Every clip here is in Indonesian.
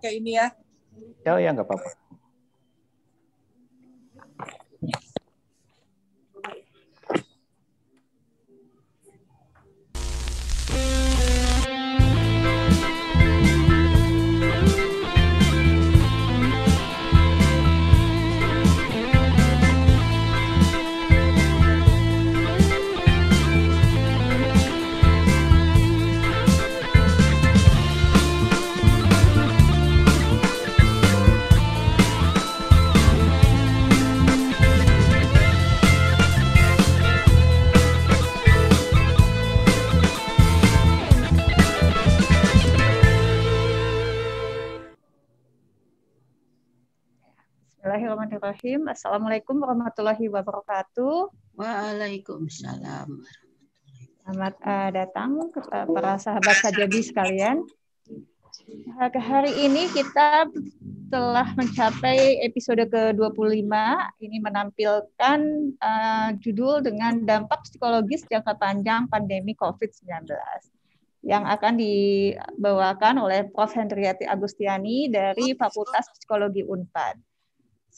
pakai ini ya. Oh ya nggak apa-apa. Bismillahirrahmanirrahim. Assalamualaikum warahmatullahi wabarakatuh. Waalaikumsalam Selamat uh, datang uh, para sahabat sajadi sekalian. Uh, hari ini kita telah mencapai episode ke-25. Ini menampilkan uh, judul dengan dampak psikologis jangka panjang pandemi COVID-19 yang akan dibawakan oleh Prof. Hendriati Agustiani dari Fakultas Psikologi UNPAD.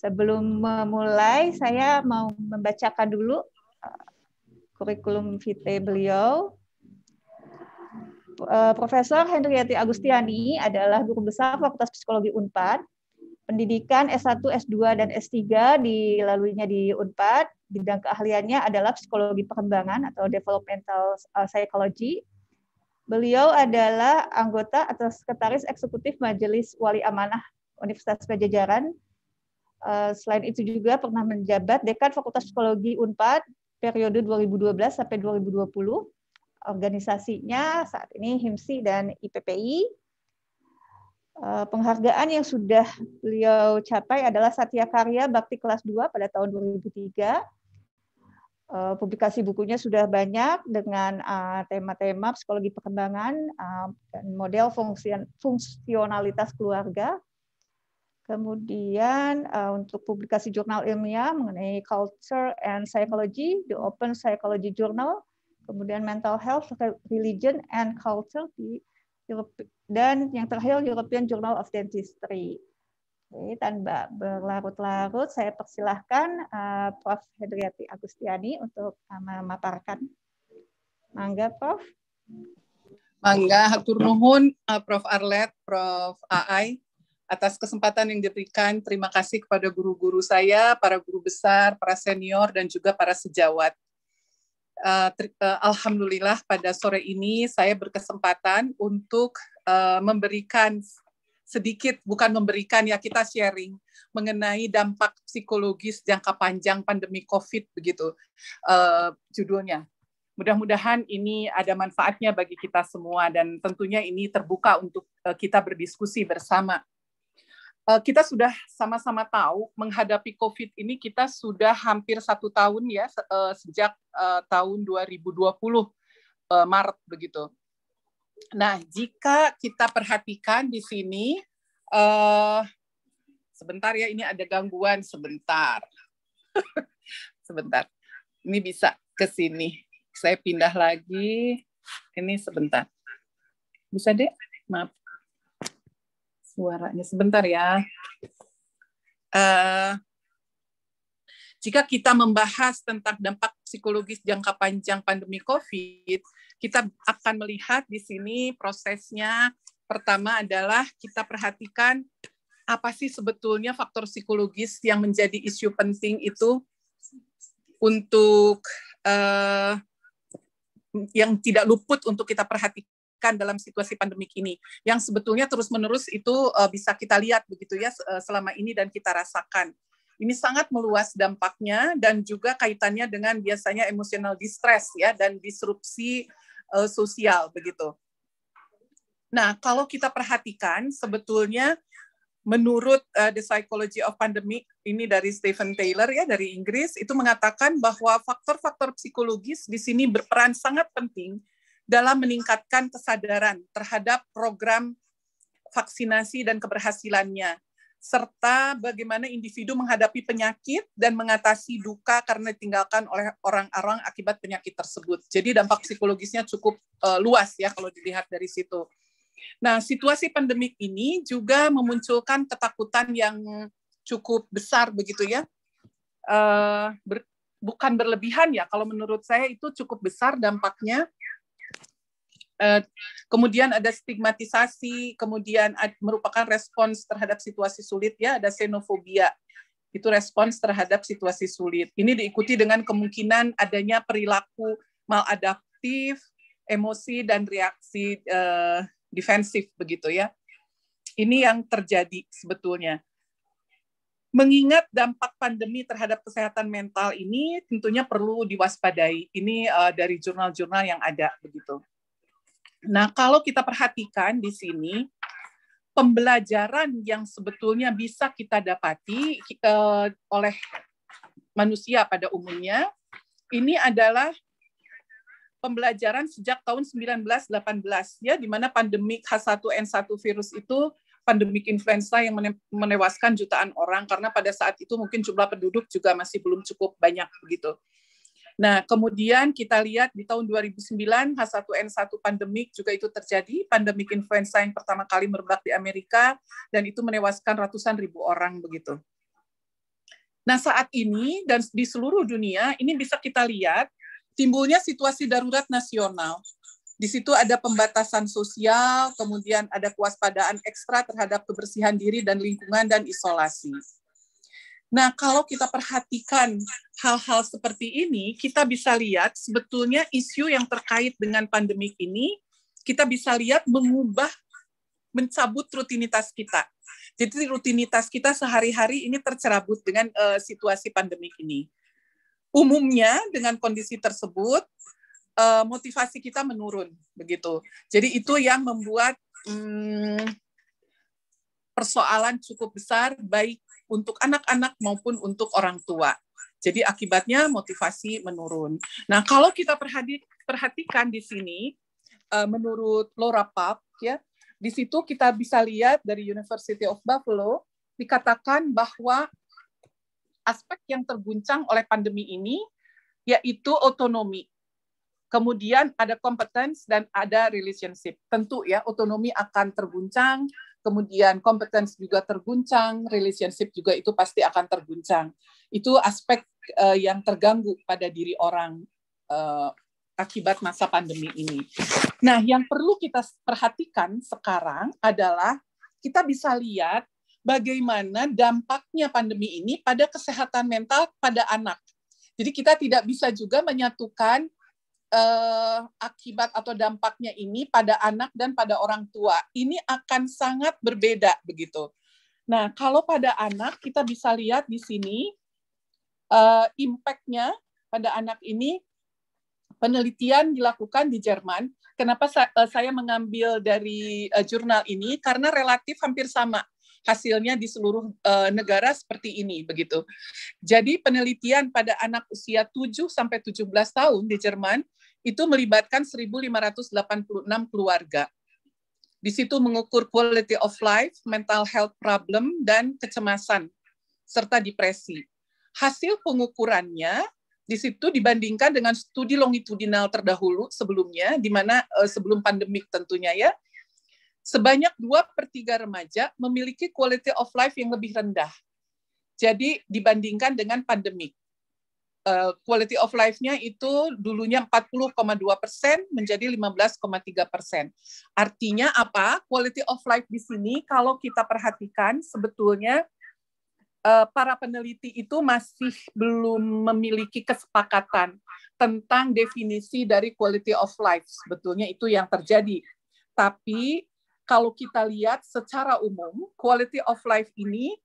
Sebelum memulai, saya mau membacakan dulu uh, kurikulum vitae beliau. Uh, Profesor Hendriati Agustiani adalah guru besar Fakultas Psikologi UNPAD. Pendidikan S1, S2, dan S3 dilaluinya di UNPAD. Bidang keahliannya adalah psikologi perkembangan atau developmental uh, psychology. Beliau adalah anggota atau sekretaris eksekutif Majelis Wali Amanah Universitas Pajajaran Eh, selain itu juga pernah menjabat Dekan Fakultas Psikologi UNPAD periode 2012 sampai 2020. Organisasinya saat ini HIMSI dan IPPI. Eh, penghargaan yang sudah beliau capai adalah Satya Karya Bakti Kelas 2 pada tahun 2003. Eh, publikasi bukunya sudah banyak dengan tema-tema psikologi perkembangan dan model fungsionalitas keluarga Kemudian uh, untuk publikasi jurnal ilmiah mengenai culture and psychology, the Open Psychology Journal, kemudian mental health, religion and culture di Europe, dan yang terakhir European Journal of Dentistry. Oke, tanpa berlarut-larut, saya persilahkan uh, Prof. Hedriati Agustiani untuk uh, memaparkan. Mangga, Prof. Mangga, hatur nuhun, uh, Prof. Arlet, Prof. AI atas kesempatan yang diberikan. Terima kasih kepada guru-guru saya, para guru besar, para senior, dan juga para sejawat. Eh, eh, alhamdulillah pada sore ini saya berkesempatan untuk eh, memberikan sedikit, bukan memberikan ya kita sharing mengenai dampak psikologis jangka panjang pandemi COVID begitu judulnya. Mudah-mudahan ini ada manfaatnya bagi kita semua dan tentunya ini terbuka untuk kita berdiskusi bersama. Eh, kita sudah sama-sama tahu menghadapi COVID ini kita sudah hampir satu tahun ya eh, sejak eh, tahun 2020 Maret begitu. Nah jika kita perhatikan di sini sebentar ya ini ada gangguan sebentar sebentar ini bisa ke sini saya pindah lagi ini sebentar bisa deh maaf suaranya sebentar ya. Uh, jika kita membahas tentang dampak psikologis jangka panjang pandemi COVID, kita akan melihat di sini prosesnya pertama adalah kita perhatikan apa sih sebetulnya faktor psikologis yang menjadi isu penting itu untuk uh, yang tidak luput untuk kita perhatikan diterapkan dalam situasi pandemik ini yang sebetulnya terus-menerus itu uh, bisa kita lihat begitu ya eh, selama ini dan kita rasakan. Ini sangat meluas dampaknya dan juga kaitannya dengan biasanya emosional distress ya dan disrupsi uh, sosial begitu. Nah, kalau kita perhatikan sebetulnya menurut uh, The Psychology of Pandemic ini dari Stephen Taylor ya dari Inggris itu mengatakan bahwa faktor-faktor psikologis di sini berperan sangat penting dalam meningkatkan kesadaran terhadap program vaksinasi dan keberhasilannya, serta bagaimana individu menghadapi penyakit dan mengatasi duka karena ditinggalkan oleh orang-orang akibat penyakit tersebut. Jadi dampak psikologisnya cukup uh, luas ya kalau dilihat dari situ. Nah, situasi pandemik ini juga memunculkan ketakutan yang cukup besar begitu ya. Uh, ber, bukan berlebihan ya, kalau menurut saya itu cukup besar dampaknya Eh, kemudian ada stigmatisasi, kemudian merupakan respons terhadap situasi sulit ya, ada xenofobia. Itu respons terhadap situasi sulit. Ini diikuti dengan kemungkinan adanya perilaku maladaptif, emosi dan reaksi eh, defensif begitu ya. Ini yang terjadi sebetulnya. Mengingat dampak pandemi terhadap kesehatan mental ini tentunya perlu diwaspadai. Ini uh, dari jurnal-jurnal yang ada begitu. Nah, kalau kita perhatikan di sini, pembelajaran yang sebetulnya bisa kita dapati eh, oleh manusia pada umumnya, ini adalah pembelajaran sejak tahun 1918 ya di mana pandemik H1N1 virus itu pandemik influenza yang menewaskan jutaan orang karena pada saat itu mungkin jumlah penduduk juga masih belum cukup banyak begitu. Nah, kemudian kita lihat di tahun 2009 H1N1 pandemik juga itu terjadi, pandemik influenza yang pertama kali merebak di Amerika dan itu menewaskan ratusan ribu orang begitu. Nah, saat ini dan di seluruh dunia ini bisa kita lihat timbulnya situasi darurat nasional. Di situ ada pembatasan sosial, kemudian ada kewaspadaan ekstra terhadap kebersihan diri dan lingkungan dan isolasi. Nah, kalau kita perhatikan hal-hal seperti ini, kita bisa lihat sebetulnya isu yang terkait dengan pandemi ini, kita bisa lihat mengubah, mencabut rutinitas kita. Jadi rutinitas kita sehari-hari ini tercerabut dengan uh, situasi pandemi ini. Umumnya dengan kondisi tersebut, uh, motivasi kita menurun, begitu. Jadi itu yang membuat hmm, persoalan cukup besar baik untuk anak-anak maupun untuk orang tua. Jadi akibatnya motivasi menurun. Nah, kalau kita perhati, perhatikan di sini eh, menurut Laura Papp ya, di situ kita bisa lihat dari University of Buffalo dikatakan bahwa aspek yang terguncang oleh pandemi ini yaitu otonomi kemudian ada kompetensi dan ada relationship. Tentu ya, otonomi akan terguncang, kemudian kompetensi juga terguncang, relationship juga itu pasti akan terguncang. Itu aspek uh, yang terganggu pada diri orang uh, akibat masa pandemi ini. Nah, yang perlu kita perhatikan sekarang adalah kita bisa lihat bagaimana dampaknya pandemi ini pada kesehatan mental pada anak. Jadi kita tidak bisa juga menyatukan eh, akibat atau dampaknya ini pada anak dan pada orang tua ini akan sangat berbeda begitu. Nah, kalau pada anak kita bisa lihat di sini eh, impactnya pada anak ini penelitian dilakukan di Jerman. Kenapa eh, saya mengambil dari eh, jurnal ini? Karena relatif hampir sama hasilnya di seluruh eh, negara seperti ini begitu. Jadi penelitian pada anak usia 7 sampai 17 tahun di Jerman itu melibatkan 1.586 keluarga. Di situ mengukur quality of life, mental health problem, dan kecemasan, serta depresi. Hasil pengukurannya di situ dibandingkan dengan studi longitudinal terdahulu sebelumnya, di mana eh, sebelum pandemik tentunya ya, sebanyak dua per 3 remaja memiliki quality of life yang lebih rendah. Jadi dibandingkan dengan pandemik. Eh, quality of life-nya itu dulunya 40,2 persen menjadi 15,3 persen. Artinya apa? Quality of life di sini kalau kita perhatikan sebetulnya eh, para peneliti itu masih belum memiliki kesepakatan tentang definisi dari quality of life. Sebetulnya itu yang terjadi. Tapi kalau kita lihat secara umum, quality of life ini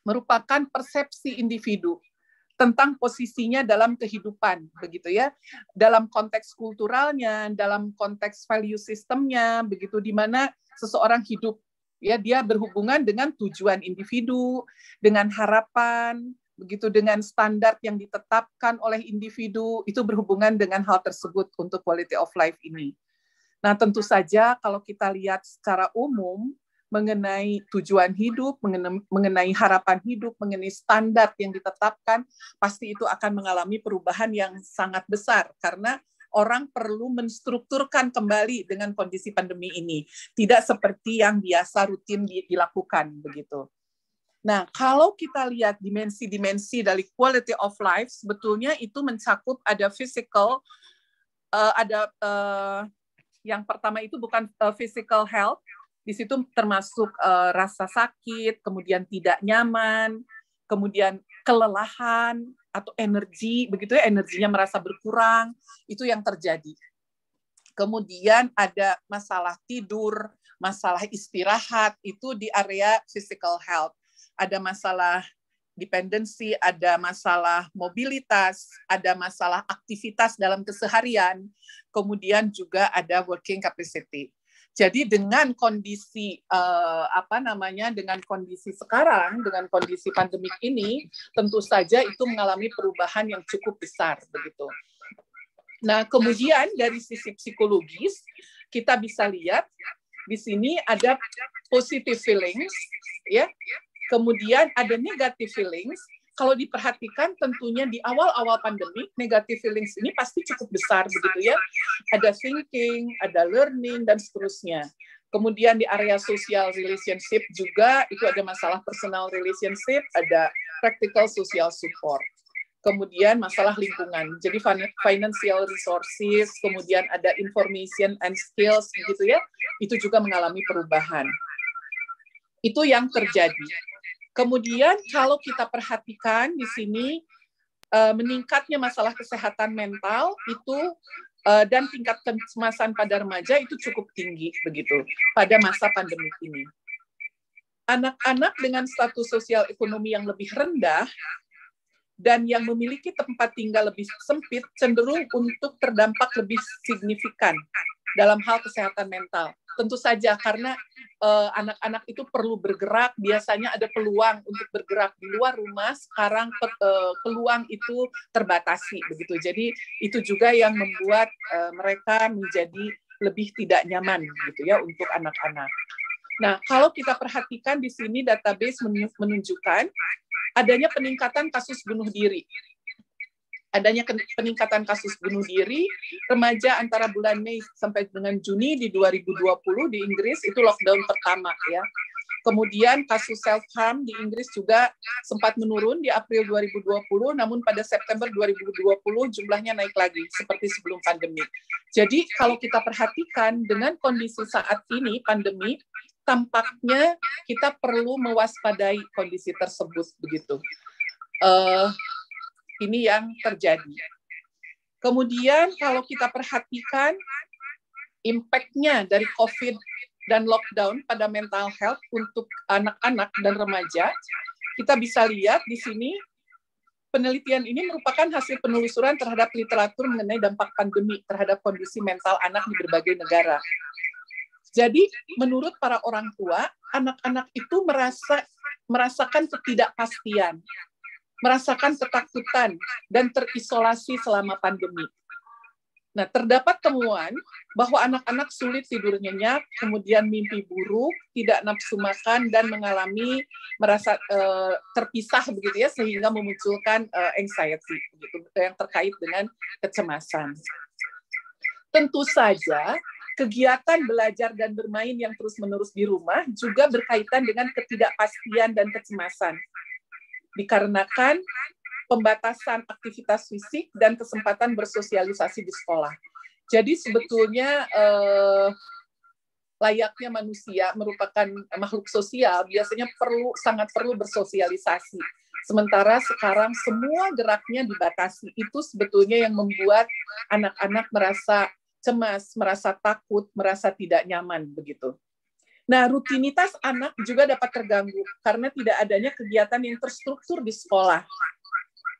merupakan persepsi individu tentang posisinya dalam kehidupan begitu ya dalam konteks kulturalnya dalam konteks value sistemnya begitu di mana seseorang hidup ya dia berhubungan dengan tujuan individu dengan harapan begitu dengan standar yang ditetapkan oleh individu itu berhubungan dengan hal tersebut untuk quality of life ini. Nah, tentu saja kalau kita lihat secara umum mengenai tujuan hidup, mengenai harapan hidup, mengenai standar yang ditetapkan, pasti itu akan mengalami perubahan yang sangat besar karena orang perlu menstrukturkan kembali dengan kondisi pandemi ini, tidak seperti yang biasa rutin dilakukan begitu. Nah, kalau kita lihat dimensi-dimensi dari quality of life, sebetulnya itu mencakup ada physical, uh, ada uh, yang pertama itu bukan uh, physical health, di situ termasuk uh, rasa sakit, kemudian tidak nyaman, kemudian kelelahan atau energi, begitu ya energinya merasa berkurang, itu yang terjadi. Kemudian ada masalah tidur, masalah istirahat itu di area physical health. Ada masalah dependensi, ada masalah mobilitas, ada masalah aktivitas dalam keseharian, kemudian juga ada working capacity. Jadi dengan kondisi uh, apa namanya dengan kondisi sekarang dengan kondisi pandemik ini tentu saja itu mengalami perubahan yang cukup besar begitu. Nah, kemudian dari sisi psikologis kita bisa lihat di sini ada positive feelings ya. Kemudian ada negative feelings kalau diperhatikan tentunya di awal-awal pandemi negative feelings ini pasti cukup besar begitu ya. Ada thinking, ada learning dan seterusnya. Kemudian di area social relationship juga itu ada masalah personal relationship, ada practical social support. Kemudian masalah lingkungan. Jadi financial resources, kemudian ada information and skills gitu ya. Itu juga mengalami perubahan. Itu yang terjadi Kemudian kalau kita perhatikan di sini uh, meningkatnya masalah kesehatan mental itu uh, dan tingkat kecemasan pada remaja itu cukup tinggi begitu pada masa pandemi ini. Anak-anak dengan status sosial ekonomi yang lebih rendah dan yang memiliki tempat tinggal lebih sempit cenderung untuk terdampak lebih signifikan dalam hal kesehatan mental tentu saja karena eh, anak-anak uh, itu perlu bergerak biasanya ada peluang untuk bergerak di luar rumah sekarang per, uh, eh, peluang itu terbatasi begitu jadi itu juga yang membuat uh, mereka menjadi lebih tidak nyaman gitu ya untuk anak-anak nah kalau kita perhatikan di sini database menunjukkan adanya peningkatan kasus bunuh diri adanya peningkatan kasus bunuh diri remaja antara bulan Mei sampai dengan Juni di 2020 di Inggris itu lockdown pertama ya. Kemudian kasus self harm di Inggris juga sempat menurun di April 2020 namun pada September 2020 jumlahnya naik lagi seperti sebelum pandemi. Jadi kalau kita perhatikan dengan kondisi saat ini pandemi tampaknya kita perlu mewaspadai kondisi tersebut begitu. Uh, ini yang terjadi. Kemudian kalau kita perhatikan impact-nya dari COVID dan lockdown pada mental health untuk anak-anak dan remaja, kita bisa lihat di sini penelitian ini merupakan hasil penelusuran terhadap literatur mengenai dampak pandemi terhadap kondisi mental anak di berbagai negara. Jadi menurut para orang tua, anak-anak itu merasa merasakan ketidakpastian, merasakan ketakutan dan terisolasi selama pandemi. Nah, terdapat temuan bahwa anak-anak sulit tidur nyenyak, kemudian mimpi buruk, tidak nafsu makan, dan mengalami merasa uh, terpisah begitu ya, sehingga memunculkan uh, anxiety begitu, yang terkait dengan kecemasan. Tentu saja, kegiatan belajar dan bermain yang terus-menerus di rumah juga berkaitan dengan ketidakpastian dan kecemasan dikarenakan pembatasan aktivitas fisik dan kesempatan bersosialisasi di sekolah. Jadi sebetulnya eh, layaknya manusia merupakan makhluk sosial, biasanya perlu sangat perlu bersosialisasi. Sementara sekarang semua geraknya dibatasi. Itu sebetulnya yang membuat anak-anak merasa cemas, merasa takut, merasa tidak nyaman begitu. Nah, rutinitas anak juga dapat terganggu karena tidak adanya kegiatan yang terstruktur di sekolah.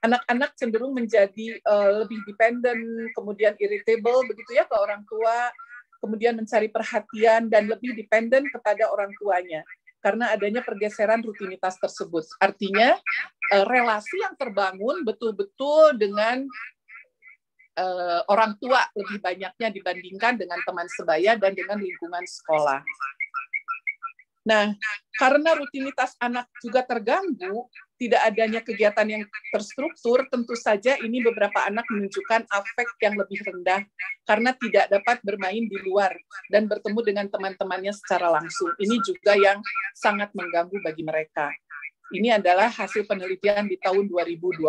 Anak-anak cenderung menjadi uh, lebih dependen, kemudian irritable begitu ya ke orang tua, kemudian mencari perhatian dan lebih dependen kepada orang tuanya karena adanya pergeseran rutinitas tersebut. Artinya uh, relasi yang terbangun betul-betul dengan uh, orang tua lebih banyaknya dibandingkan dengan teman sebaya dan dengan lingkungan sekolah. Nah, karena rutinitas anak juga terganggu, tidak adanya kegiatan yang terstruktur, tentu saja ini beberapa anak menunjukkan afek yang lebih rendah karena tidak dapat bermain di luar dan bertemu dengan teman-temannya secara langsung. Ini juga yang sangat mengganggu bagi mereka. Ini adalah hasil penelitian di tahun 2020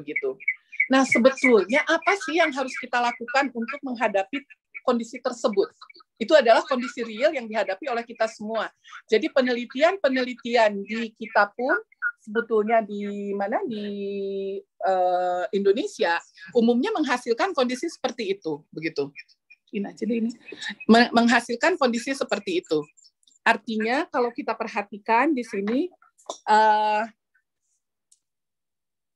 begitu. Nah, sebetulnya apa sih yang harus kita lakukan untuk menghadapi kondisi tersebut. Itu adalah kondisi real yang dihadapi oleh kita semua. Jadi penelitian-penelitian di kita pun sebetulnya di mana di uh, Indonesia umumnya menghasilkan kondisi seperti itu, begitu. Ini aja ini. Menghasilkan kondisi seperti itu. Artinya kalau kita perhatikan di sini uh,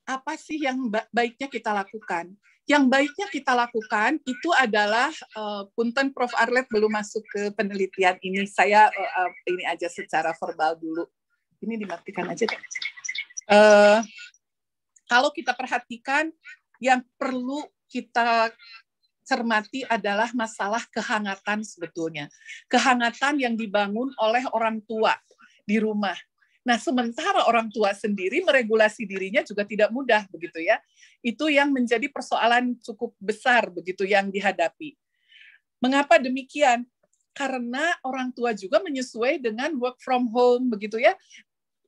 apa sih yang baiknya kita lakukan? Yang baiknya kita lakukan itu adalah uh, punten Prof Arlet belum masuk ke penelitian ini. Saya uh, ini aja secara verbal dulu. Ini dimatikan aja. Uh, kalau kita perhatikan yang perlu kita cermati adalah masalah kehangatan sebetulnya. Kehangatan yang dibangun oleh orang tua di rumah. Nah, sementara orang tua sendiri meregulasi dirinya juga tidak mudah begitu ya. Itu yang menjadi persoalan cukup besar begitu yang dihadapi. Mengapa demikian? Karena orang tua juga menyesuai dengan work from home begitu ya.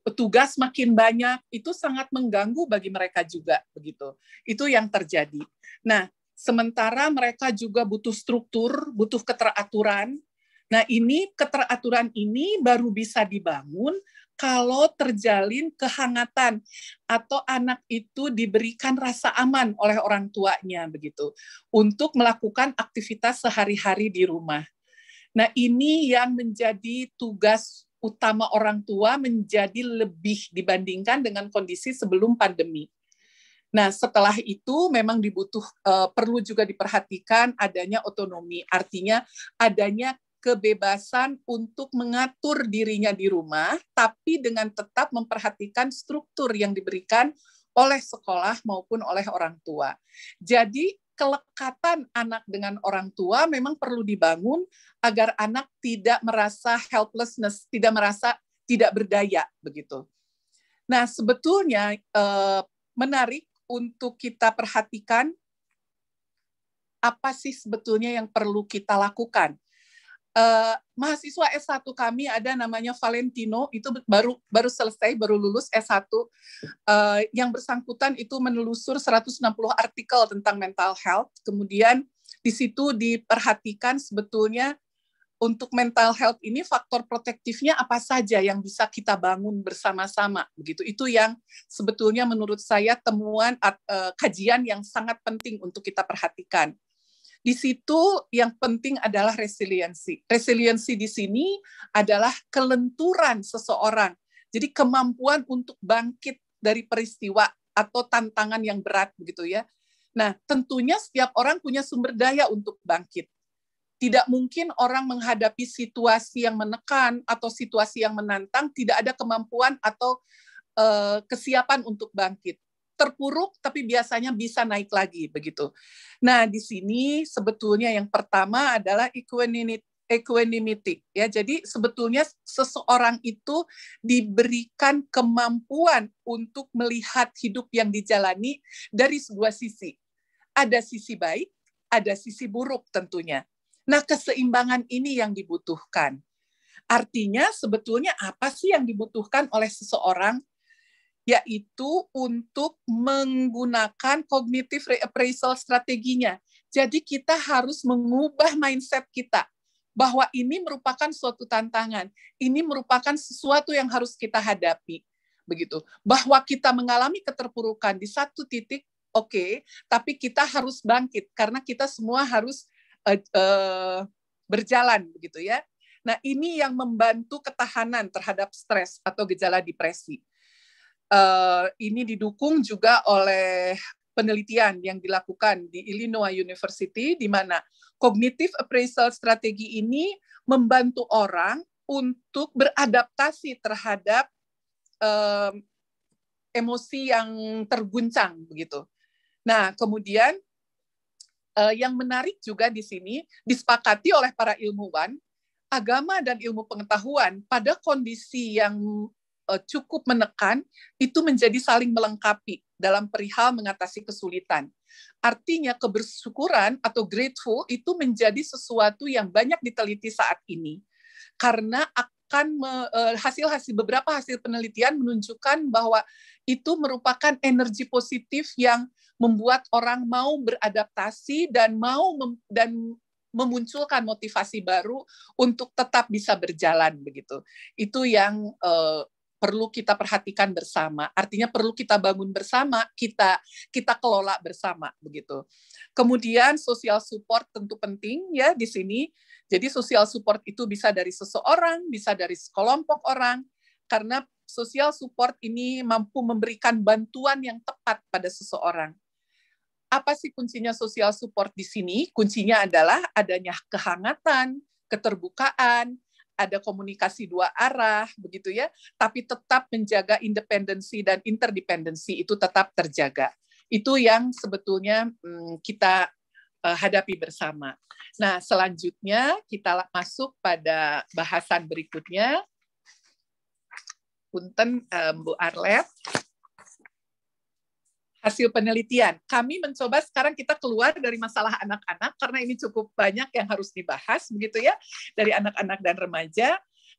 Tugas makin banyak, itu sangat mengganggu bagi mereka juga begitu. Itu yang terjadi. Nah, sementara mereka juga butuh struktur, butuh keteraturan. Nah, ini keteraturan ini baru bisa dibangun kalau terjalin kehangatan atau anak itu diberikan rasa aman oleh orang tuanya begitu untuk melakukan aktivitas sehari-hari di rumah. Nah, ini yang menjadi tugas utama orang tua menjadi lebih dibandingkan dengan kondisi sebelum pandemi. Nah, setelah itu memang dibutuh uh, perlu juga diperhatikan adanya otonomi, artinya adanya kebebasan untuk mengatur dirinya di rumah, tapi dengan tetap memperhatikan struktur yang diberikan oleh sekolah maupun oleh orang tua. Jadi, kelekatan anak dengan orang tua memang perlu dibangun agar anak tidak merasa helplessness, tidak merasa tidak berdaya begitu. Nah, sebetulnya eh, menarik untuk kita perhatikan apa sih sebetulnya yang perlu kita lakukan uh, mahasiswa S1 kami ada namanya Valentino itu baru baru selesai baru lulus S1 uh, eh, yang bersangkutan itu menelusur 160 artikel tentang mental health kemudian di situ diperhatikan sebetulnya untuk mental health ini faktor protektifnya apa saja yang bisa kita bangun bersama-sama begitu itu yang sebetulnya menurut saya temuan uh, kajian yang sangat penting untuk kita perhatikan di situ yang penting adalah resiliensi. Resiliensi di sini adalah kelenturan seseorang. Jadi kemampuan untuk bangkit dari peristiwa atau tantangan yang berat begitu ya. Nah, tentunya setiap orang punya sumber daya untuk bangkit. Tidak mungkin orang menghadapi situasi yang menekan atau situasi yang menantang tidak ada kemampuan atau uh, kesiapan untuk bangkit terpuruk tapi biasanya bisa naik lagi begitu. Nah, di sini sebetulnya yang pertama adalah equanimity equanimity ya. Jadi sebetulnya seseorang itu diberikan kemampuan untuk melihat hidup yang dijalani dari sebuah sisi. Ada sisi baik, ada sisi buruk tentunya. Nah, keseimbangan ini yang dibutuhkan. Artinya sebetulnya apa sih yang dibutuhkan oleh seseorang yaitu untuk menggunakan kognitif reappraisal strateginya. Jadi kita harus mengubah mindset kita bahwa ini merupakan suatu tantangan, ini merupakan sesuatu yang harus kita hadapi. Begitu. Bahwa kita mengalami keterpurukan di satu titik, oke, okay, tapi kita harus bangkit karena kita semua harus uh, uh, berjalan begitu ya. Nah, ini yang membantu ketahanan terhadap stres atau gejala depresi Eh, ini didukung juga oleh penelitian yang dilakukan di Illinois University di mana kognitif appraisal strategi ini membantu orang untuk beradaptasi terhadap um, emosi yang terguncang begitu. Nah, kemudian uh, yang menarik juga di sini disepakati oleh para ilmuwan agama dan ilmu pengetahuan pada kondisi yang uh, cukup menekan itu menjadi saling melengkapi dalam perihal mengatasi kesulitan. Artinya kebersyukuran atau grateful itu menjadi sesuatu yang banyak diteliti saat ini karena akan eh, hasil-hasil beberapa hasil penelitian menunjukkan bahwa itu merupakan energi positif yang membuat orang mau beradaptasi dan mau mem, dan memunculkan motivasi baru untuk tetap bisa berjalan begitu. Itu yang uh, perlu kita perhatikan bersama. Artinya perlu kita bangun bersama, kita kita kelola bersama begitu. Kemudian sosial support tentu penting ya di sini. Jadi sosial support itu bisa dari seseorang, bisa dari sekelompok orang karena sosial support ini mampu memberikan bantuan yang tepat pada seseorang. Apa sih kuncinya sosial support di sini? Kuncinya adalah adanya kehangatan, keterbukaan, ada komunikasi dua arah begitu ya, tapi tetap menjaga independensi dan interdependensi itu tetap terjaga. Itu yang sebetulnya hmm, kita uh, hadapi bersama. Nah, selanjutnya kita masuk pada bahasan berikutnya. Punten um, Bu Arlet hasil penelitian. Kami mencoba sekarang kita keluar dari masalah anak-anak karena ini cukup banyak yang harus dibahas begitu ya dari anak-anak dan remaja.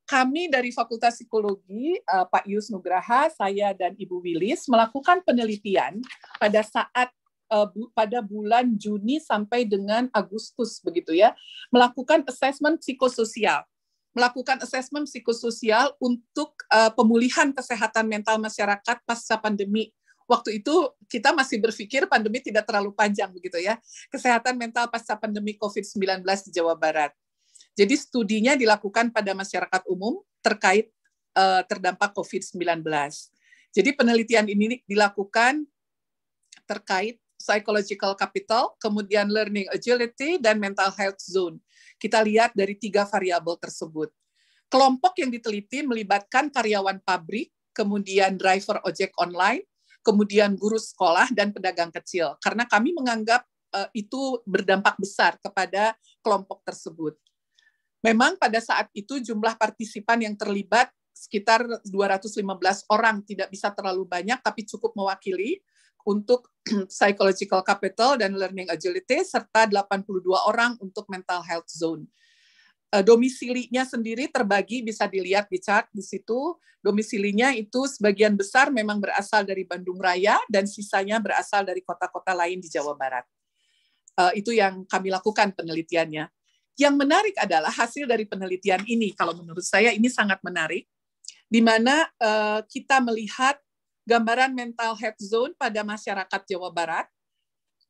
Kami dari Fakultas Psikologi eh, Pak Yus Nugraha, saya dan Ibu Wilis melakukan penelitian pada saat eh, pada bulan Juni sampai dengan Agustus begitu ya, melakukan asesmen psikososial melakukan asesmen psikososial untuk uh, pemulihan kesehatan mental masyarakat pasca pandemi waktu itu kita masih berpikir pandemi tidak terlalu panjang begitu ya. Kesehatan mental pasca pandemi COVID-19 di Jawa Barat. Jadi studinya dilakukan pada masyarakat umum terkait uh, terdampak COVID-19. Jadi penelitian ini dilakukan terkait psychological capital, kemudian learning agility dan mental health zone. Kita lihat dari tiga variabel tersebut. Kelompok yang diteliti melibatkan karyawan pabrik, kemudian driver ojek online, kemudian guru sekolah dan pedagang kecil karena kami menganggap uh, itu berdampak besar kepada kelompok tersebut. Memang pada saat itu jumlah partisipan yang terlibat sekitar 215 orang tidak bisa terlalu banyak tapi cukup mewakili untuk psychological capital dan learning agility serta 82 orang untuk mental health zone. Eh, domisilinya sendiri terbagi bisa dilihat di chart di situ domisilinya itu sebagian besar memang berasal dari Bandung Raya dan sisanya berasal dari kota-kota lain di Jawa Barat. Uh, itu yang kami lakukan penelitiannya. Yang menarik adalah hasil dari penelitian ini kalau menurut saya ini sangat menarik di mana uh, kita melihat gambaran mental health zone pada masyarakat Jawa Barat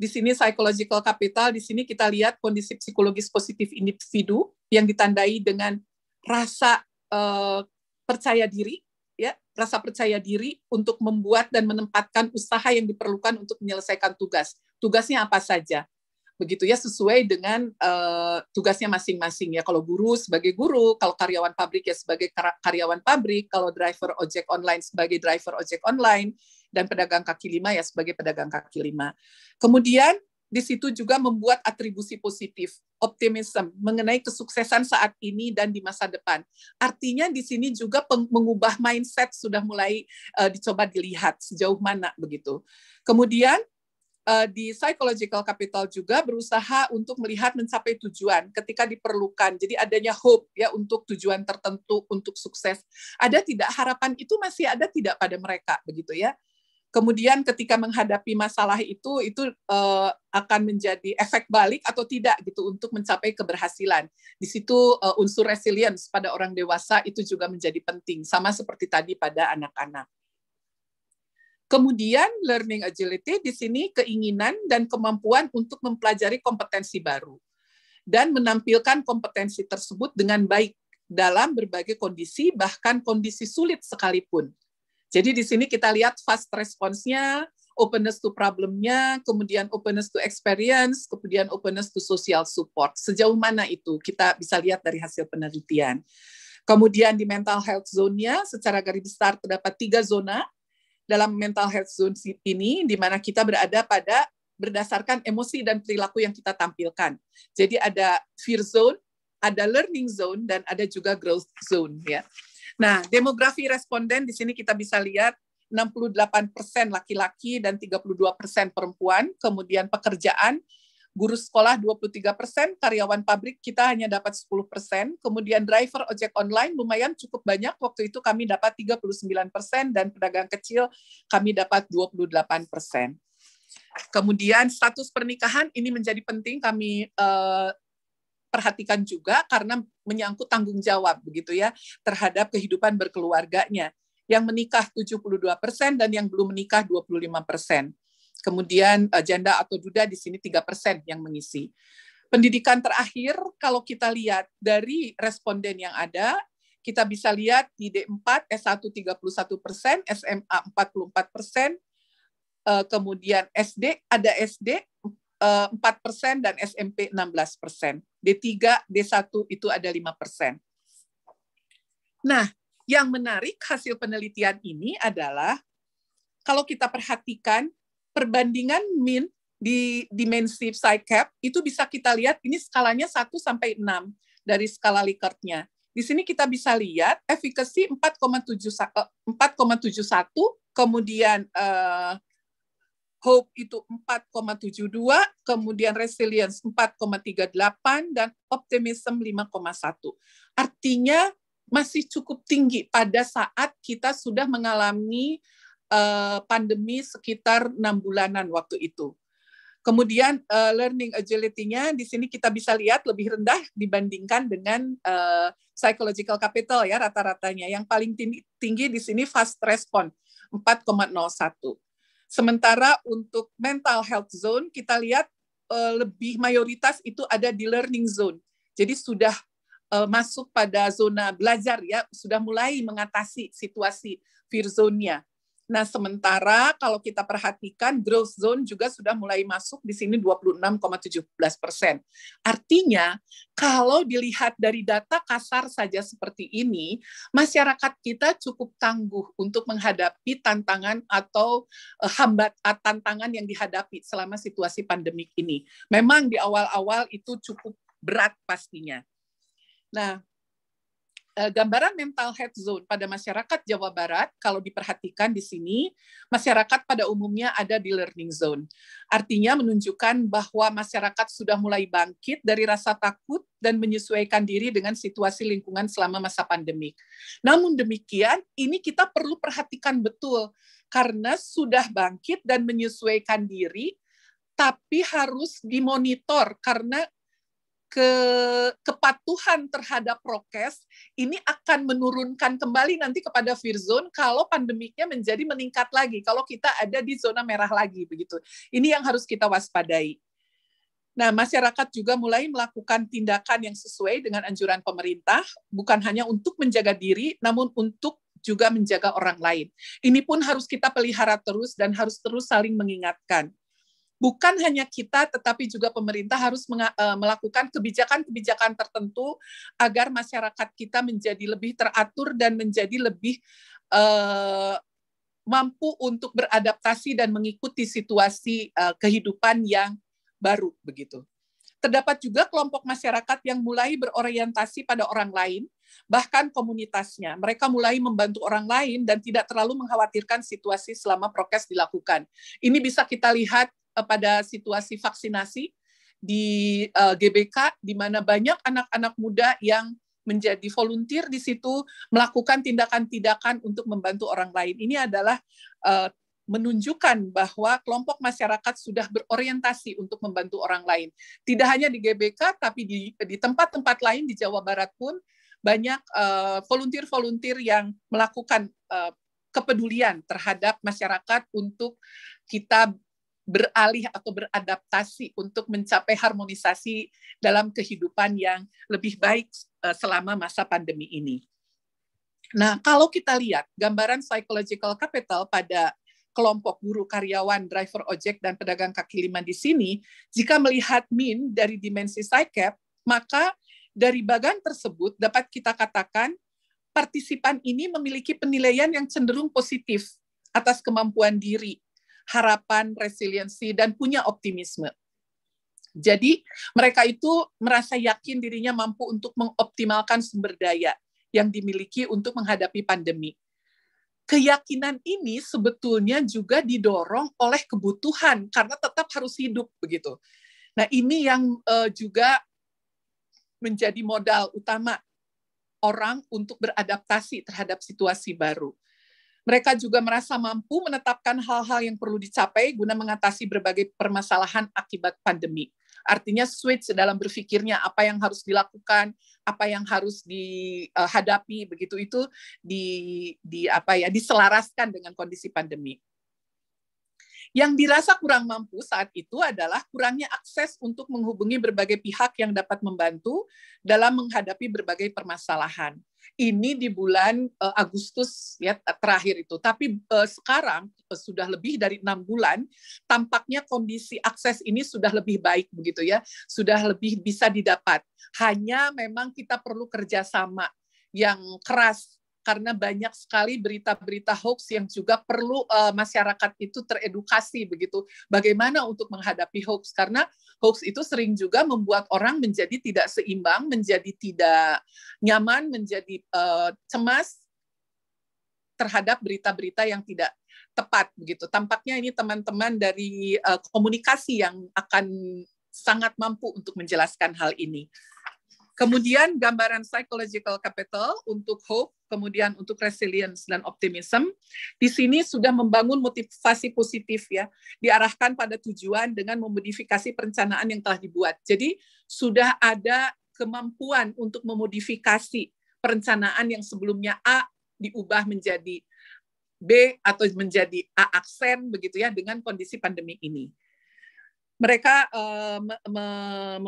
di sini psychological capital, di sini kita lihat kondisi psikologis positif individu yang ditandai dengan rasa uh, percaya diri, ya, rasa percaya diri untuk membuat dan menempatkan usaha yang diperlukan untuk menyelesaikan tugas. Tugasnya apa saja? Begitu ya sesuai dengan uh, tugasnya masing-masing ya. Kalau guru sebagai guru, kalau karyawan pabrik ya sebagai karyawan pabrik, kalau driver ojek online sebagai driver ojek online dan pedagang kaki lima ya sebagai pedagang kaki lima. Kemudian di situ juga membuat atribusi positif, optimisme mengenai kesuksesan saat ini dan di masa depan. Artinya di sini juga mengubah mindset sudah mulai uh, dicoba dilihat sejauh mana begitu. Kemudian uh, di psychological capital juga berusaha untuk melihat mencapai tujuan ketika diperlukan. Jadi adanya hope ya untuk tujuan tertentu untuk sukses. Ada tidak harapan itu masih ada tidak pada mereka begitu ya kemudian ketika menghadapi masalah itu itu uh, akan menjadi efek balik atau tidak gitu untuk mencapai keberhasilan. Di situ uh, unsur resilience pada orang dewasa itu juga menjadi penting sama seperti tadi pada anak-anak. Kemudian learning agility di sini keinginan dan kemampuan untuk mempelajari kompetensi baru dan menampilkan kompetensi tersebut dengan baik dalam berbagai kondisi bahkan kondisi sulit sekalipun jadi di sini kita lihat fast response-nya, openness to problemnya, kemudian openness to experience, kemudian openness to social support. Sejauh mana itu kita bisa lihat dari hasil penelitian. Kemudian di mental health zone-nya secara garis besar terdapat tiga zona dalam mental health zone ini di mana kita berada pada berdasarkan emosi dan perilaku yang kita tampilkan. Jadi ada fear zone, ada learning zone dan ada juga growth zone ya. Nah, demografi responden di sini kita bisa lihat 68% laki-laki dan 32% perempuan, kemudian pekerjaan, guru sekolah 23%, karyawan pabrik kita hanya dapat 10%, kemudian driver ojek online lumayan cukup banyak, waktu itu kami dapat 39% dan pedagang kecil kami dapat 28%. Kemudian status pernikahan ini menjadi penting kami uh, perhatikan juga karena menyangkut tanggung jawab begitu ya terhadap kehidupan berkeluarganya. Yang menikah 72 persen dan yang belum menikah 25 persen. Kemudian eh, janda atau duda di sini 3 persen yang mengisi. Pendidikan terakhir kalau kita lihat dari responden yang ada, kita bisa lihat di D4 S1 31 persen, SMA 44 persen, eh, kemudian SD ada SD 4 eh, persen dan SMP 16 persen. D3, D1 itu ada 5 persen. Nah, yang menarik hasil penelitian ini adalah kalau kita perhatikan perbandingan min di dimensi PsyCap itu bisa kita lihat ini skalanya 1 sampai 6 dari skala Likert-nya. Di sini kita bisa lihat efikasi 4,71 eh, kemudian eh, hope itu 4,72, kemudian resilience 4,38, dan optimism 5,1. Artinya masih cukup tinggi pada saat kita sudah mengalami uh, pandemi sekitar enam bulanan waktu itu. Kemudian uh, learning agility-nya di sini kita bisa lihat lebih rendah dibandingkan dengan uh, psychological capital ya rata-ratanya. Yang paling tinggi, tinggi di sini fast response 4,01 Sementara untuk mental health zone kita lihat uh, lebih mayoritas itu ada di learning zone. Jadi sudah uh, masuk pada zona belajar ya, sudah mulai mengatasi situasi fear zone-nya. Nah, sementara kalau kita perhatikan growth zone juga sudah mulai masuk di sini 26,17 persen. Artinya, kalau dilihat dari data kasar saja seperti ini, masyarakat kita cukup tangguh untuk menghadapi tantangan atau eh, hambat ah, tantangan yang dihadapi selama situasi pandemik ini. Memang di awal-awal itu cukup berat pastinya. Nah, Eh, gambaran mental head zone pada masyarakat Jawa Barat kalau diperhatikan di sini masyarakat pada umumnya ada di learning zone. Artinya menunjukkan bahwa masyarakat sudah mulai bangkit dari rasa takut dan menyesuaikan diri dengan situasi lingkungan selama masa pandemik. Namun demikian, ini kita perlu perhatikan betul karena sudah bangkit dan menyesuaikan diri tapi harus dimonitor karena ke kepatuhan terhadap prokes ini akan menurunkan kembali nanti kepada zone kalau pandemiknya menjadi meningkat lagi kalau kita ada di zona merah lagi begitu. Ini yang harus kita waspadai. Nah, masyarakat juga mulai melakukan tindakan yang sesuai dengan anjuran pemerintah, bukan hanya untuk menjaga diri, namun untuk juga menjaga orang lain. Ini pun harus kita pelihara terus dan harus terus saling mengingatkan bukan hanya kita tetapi juga pemerintah harus e, melakukan kebijakan-kebijakan tertentu agar masyarakat kita menjadi lebih teratur dan menjadi lebih uh, mampu untuk beradaptasi dan mengikuti situasi uh, kehidupan yang baru begitu. Terdapat juga kelompok masyarakat yang mulai berorientasi pada orang lain, bahkan komunitasnya. Mereka mulai membantu orang lain dan tidak terlalu mengkhawatirkan situasi selama prokes dilakukan. Ini bisa kita lihat Eh, pada situasi vaksinasi di uh, eh, GBK di mana banyak anak-anak muda yang menjadi volunteer di situ melakukan tindakan-tindakan untuk membantu orang lain. Ini adalah uh, menunjukkan bahwa kelompok masyarakat sudah berorientasi untuk membantu orang lain. Tidak hanya di GBK tapi di tempat-tempat lain di Jawa Barat pun banyak volunteer-volunteer uh, yang melakukan uh, kepedulian terhadap masyarakat untuk kita beralih atau beradaptasi untuk mencapai harmonisasi dalam kehidupan yang lebih baik eh, selama masa pandemi ini. Nah, kalau kita lihat gambaran psychological capital pada kelompok guru karyawan, driver ojek, dan pedagang kaki lima di sini, jika melihat min dari dimensi psychap, maka dari bagan tersebut dapat kita katakan partisipan ini memiliki penilaian yang cenderung positif atas kemampuan diri, harapan, resiliensi, dan punya optimisme. Jadi mereka itu merasa yakin dirinya mampu untuk mengoptimalkan sumber daya yang dimiliki untuk menghadapi pandemi. Keyakinan ini sebetulnya juga didorong oleh kebutuhan karena tetap harus hidup begitu. Nah, ini yang uh, juga menjadi modal utama orang untuk beradaptasi terhadap situasi baru. Mereka juga merasa mampu menetapkan hal-hal yang perlu dicapai guna mengatasi berbagai permasalahan akibat pandemi. Artinya switch dalam berpikirnya apa yang harus dilakukan, apa yang harus dihadapi eh, begitu itu di di apa ya diselaraskan dengan kondisi pandemi. Yang dirasa kurang mampu saat itu adalah kurangnya akses untuk menghubungi berbagai pihak yang dapat membantu dalam menghadapi berbagai permasalahan. Ini di bulan uh, Agustus ya terakhir itu. Tapi uh, sekarang uh, sudah lebih dari enam bulan, tampaknya kondisi akses ini sudah lebih baik begitu ya, sudah lebih bisa didapat. Hanya memang kita perlu kerjasama yang keras karena banyak sekali berita-berita hoax yang juga perlu uh, masyarakat itu teredukasi begitu bagaimana untuk menghadapi hoax karena hoax itu sering juga membuat orang menjadi tidak seimbang, menjadi tidak nyaman, menjadi uh, cemas terhadap berita-berita yang tidak tepat begitu. Tampaknya ini teman-teman dari uh, komunikasi yang akan sangat mampu untuk menjelaskan hal ini. Kemudian gambaran psychological capital untuk hope kemudian untuk resilience dan optimism. Di sini sudah membangun motivasi positif ya, diarahkan pada tujuan dengan memodifikasi perencanaan yang telah dibuat. Jadi sudah ada kemampuan untuk memodifikasi perencanaan yang sebelumnya A diubah menjadi B atau menjadi A aksen begitu ya dengan kondisi pandemi ini mereka uh, me me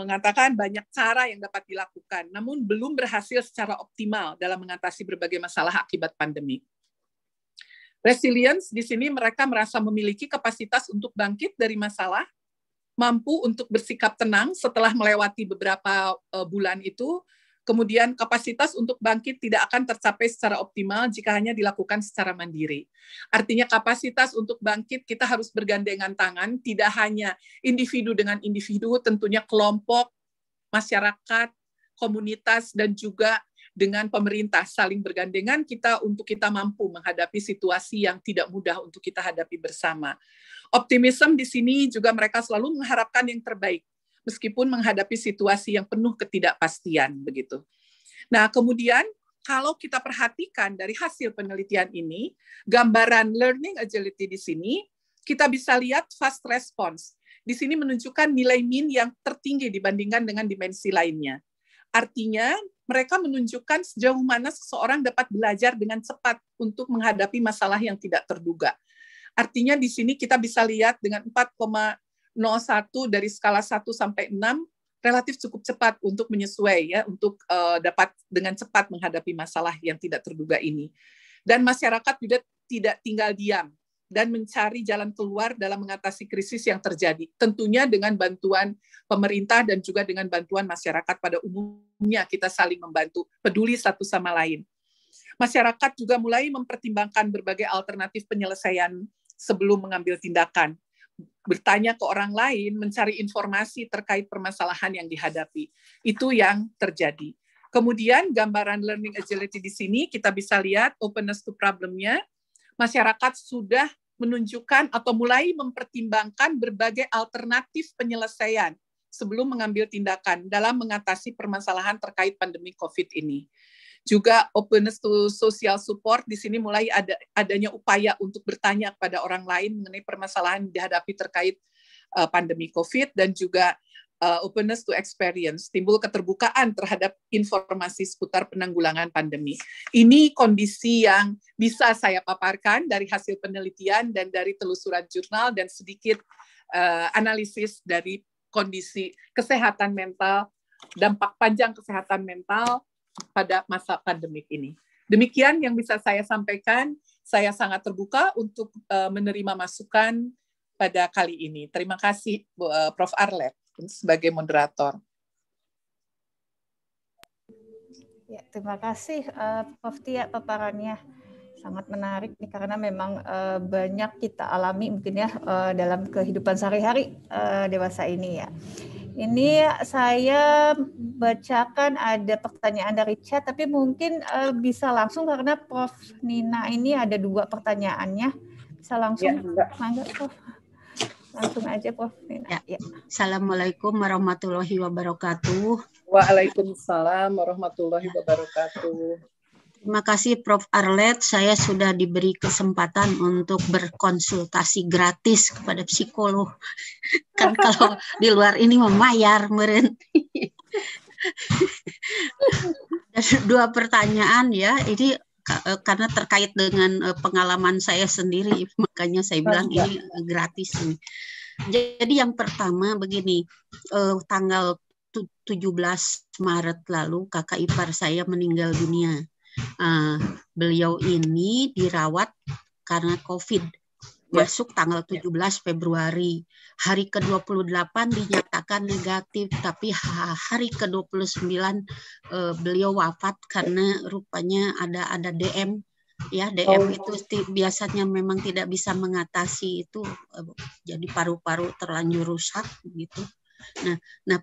mengatakan banyak cara yang dapat dilakukan, namun belum berhasil secara optimal dalam mengatasi berbagai masalah akibat pandemi. Resilience di sini mereka merasa memiliki kapasitas untuk bangkit dari masalah, mampu untuk bersikap tenang setelah melewati beberapa uh, bulan itu, Kemudian kapasitas untuk bangkit tidak akan tercapai secara optimal jika hanya dilakukan secara mandiri. Artinya kapasitas untuk bangkit kita harus bergandengan tangan, tidak hanya individu dengan individu, tentunya kelompok, masyarakat, komunitas, dan juga dengan pemerintah saling bergandengan kita untuk kita mampu menghadapi situasi yang tidak mudah untuk kita hadapi bersama. Optimisme di sini juga mereka selalu mengharapkan yang terbaik meskipun menghadapi situasi yang penuh ketidakpastian begitu. Nah, kemudian kalau kita perhatikan dari hasil penelitian ini, gambaran learning agility di sini, kita bisa lihat fast response. Di sini menunjukkan nilai min yang tertinggi dibandingkan dengan dimensi lainnya. Artinya, mereka menunjukkan sejauh mana seseorang dapat belajar dengan cepat untuk menghadapi masalah yang tidak terduga. Artinya di sini kita bisa lihat dengan 01 dari skala 1 sampai 6 relatif cukup cepat untuk menyesuai ya untuk uh, dapat dengan cepat menghadapi masalah yang tidak terduga ini. Dan masyarakat juga tidak tinggal diam dan mencari jalan keluar dalam mengatasi krisis yang terjadi. Tentunya dengan bantuan pemerintah dan juga dengan bantuan masyarakat pada umumnya kita saling membantu, peduli satu sama lain. Masyarakat juga mulai mempertimbangkan berbagai alternatif penyelesaian sebelum mengambil tindakan bertanya ke orang lain, mencari informasi terkait permasalahan yang dihadapi. Itu yang terjadi. Kemudian gambaran learning agility di sini kita bisa lihat openness to problemnya. Masyarakat sudah menunjukkan atau mulai mempertimbangkan berbagai alternatif penyelesaian sebelum mengambil tindakan dalam mengatasi permasalahan terkait pandemi COVID ini. Juga openness to social support di sini mulai ada adanya upaya untuk bertanya kepada orang lain mengenai permasalahan yang dihadapi terkait uh, pandemi COVID dan juga uh, openness to experience, timbul keterbukaan terhadap informasi seputar penanggulangan pandemi. Ini kondisi yang bisa saya paparkan dari hasil penelitian dan dari telusuran jurnal dan sedikit uh, analisis dari kondisi kesehatan mental, dampak panjang kesehatan mental pada masa pandemik ini. Demikian yang bisa saya sampaikan. Saya sangat terbuka untuk eh, menerima masukan pada kali ini. Terima kasih eh, Prof. Arlet sebagai moderator. Ya, terima kasih uh, Prof. Tia paparannya sangat menarik nih karena memang banyak kita alami mungkin ya dalam kehidupan sehari-hari dewasa ini ya. Ini saya bacakan ada pertanyaan dari chat, tapi mungkin uh, bisa langsung karena Prof. Nina ini ada dua pertanyaannya. Bisa langsung, ya, mangga Prof. Langsung aja Prof. Nina. Ya. Ya. Assalamualaikum warahmatullahi wabarakatuh. Waalaikumsalam warahmatullahi wabarakatuh. Terima kasih Prof. Arlet, saya sudah diberi kesempatan untuk berkonsultasi gratis kepada psikolog. kan kalau di luar ini memayar, meren. Dua pertanyaan ya, ini eh, karena terkait dengan eh, pengalaman saya sendiri, makanya saya bilang ini eh, gratis Jadi yang pertama begini, tanggal 17 Maret lalu kakak ipar saya meninggal dunia. Uh, beliau ini dirawat karena COVID ya. masuk tanggal 17 Februari. Hari ke-28 dinyatakan negatif, tapi hari ke-29 eh, beliau wafat karena rupanya ada ada DM ya DM oh. itu biasanya memang tidak bisa mengatasi itu eh, jadi paru-paru terlanjur rusak gitu. Nah, nah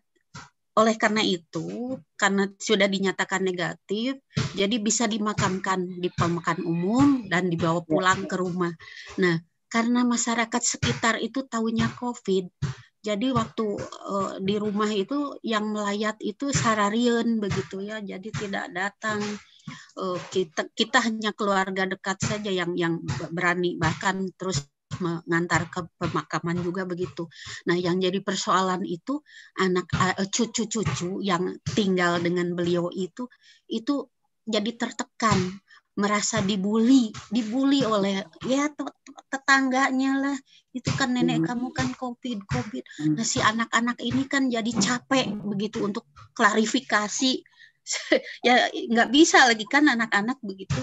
oleh karena itu, karena sudah dinyatakan negatif, jadi bisa dimakamkan di pemakaman umum dan dibawa ya. pulang ke rumah. Nah, karena masyarakat sekitar itu tahunya COVID, jadi waktu uh, di rumah itu yang melayat itu sararian begitu ya, jadi tidak datang. Uh, kita kita hanya keluarga dekat saja yang yang berani bahkan terus mengantar ke pemakaman juga begitu. Nah, yang jadi persoalan itu anak e, cucu-cucu yang tinggal dengan beliau itu itu jadi tertekan, merasa dibully, dibully oleh ya tetangganya lah. Itu kan nenek hmm. kamu kan covid, covid. Hmm. Nah, si anak-anak ini kan jadi capek begitu untuk klarifikasi. ya nggak bisa lagi kan anak-anak begitu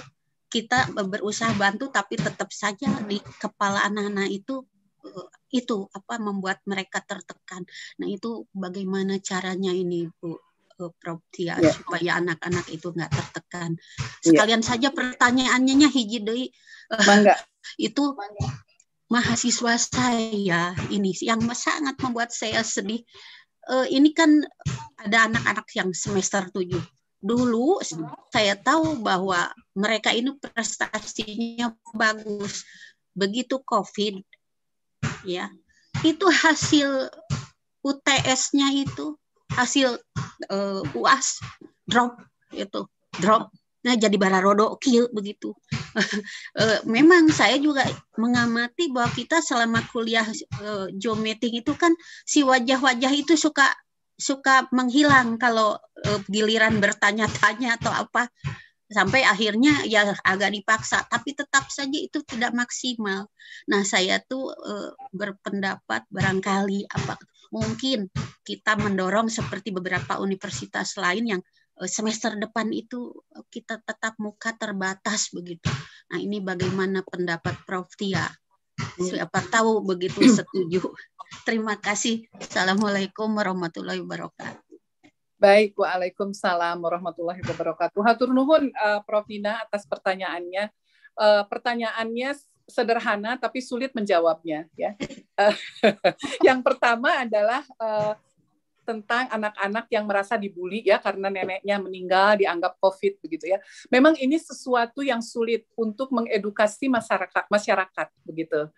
kita berusaha bantu tapi tetap saja di kepala anak-anak itu eh, itu apa membuat mereka tertekan. Nah itu bagaimana caranya ini Bu eh, Prof Tia ya. supaya anak-anak itu nggak tertekan. Ya. Sekalian ya. saja pertanyaannya hiji Bangga. itu Bangga. mahasiswa saya ini yang sangat membuat saya sedih. Eh, ini kan ada anak-anak yang semester tujuh dulu saya tahu bahwa mereka ini prestasinya bagus. Begitu COVID, ya itu hasil UTS-nya itu hasil uh, eh, UAS drop itu drop nah jadi bararodo kill begitu eh, memang saya juga mengamati bahwa kita selama kuliah uh, eh, Zoom meeting itu kan si wajah-wajah itu suka suka menghilang kalau Eh, giliran bertanya-tanya atau apa sampai akhirnya ya agak dipaksa tapi tetap saja itu tidak maksimal. Nah, saya tuh e, berpendapat barangkali apa mungkin kita mendorong seperti beberapa universitas lain yang eh, semester depan itu kita tetap muka terbatas begitu. Nah ini bagaimana pendapat Prof. Tia? Siapa tahu begitu setuju. Terima kasih. Assalamualaikum warahmatullahi wabarakatuh. Baik, Waalaikumsalam warahmatullahi wabarakatuh. Hatur nuhun uh, Prof Nina atas pertanyaannya. Uh, pertanyaannya sederhana tapi sulit menjawabnya ya. Uh, yang pertama adalah uh, tentang anak-anak yang merasa dibully ya karena neneknya meninggal dianggap covid begitu ya. Memang ini sesuatu yang sulit untuk mengedukasi masyarakat masyarakat begitu.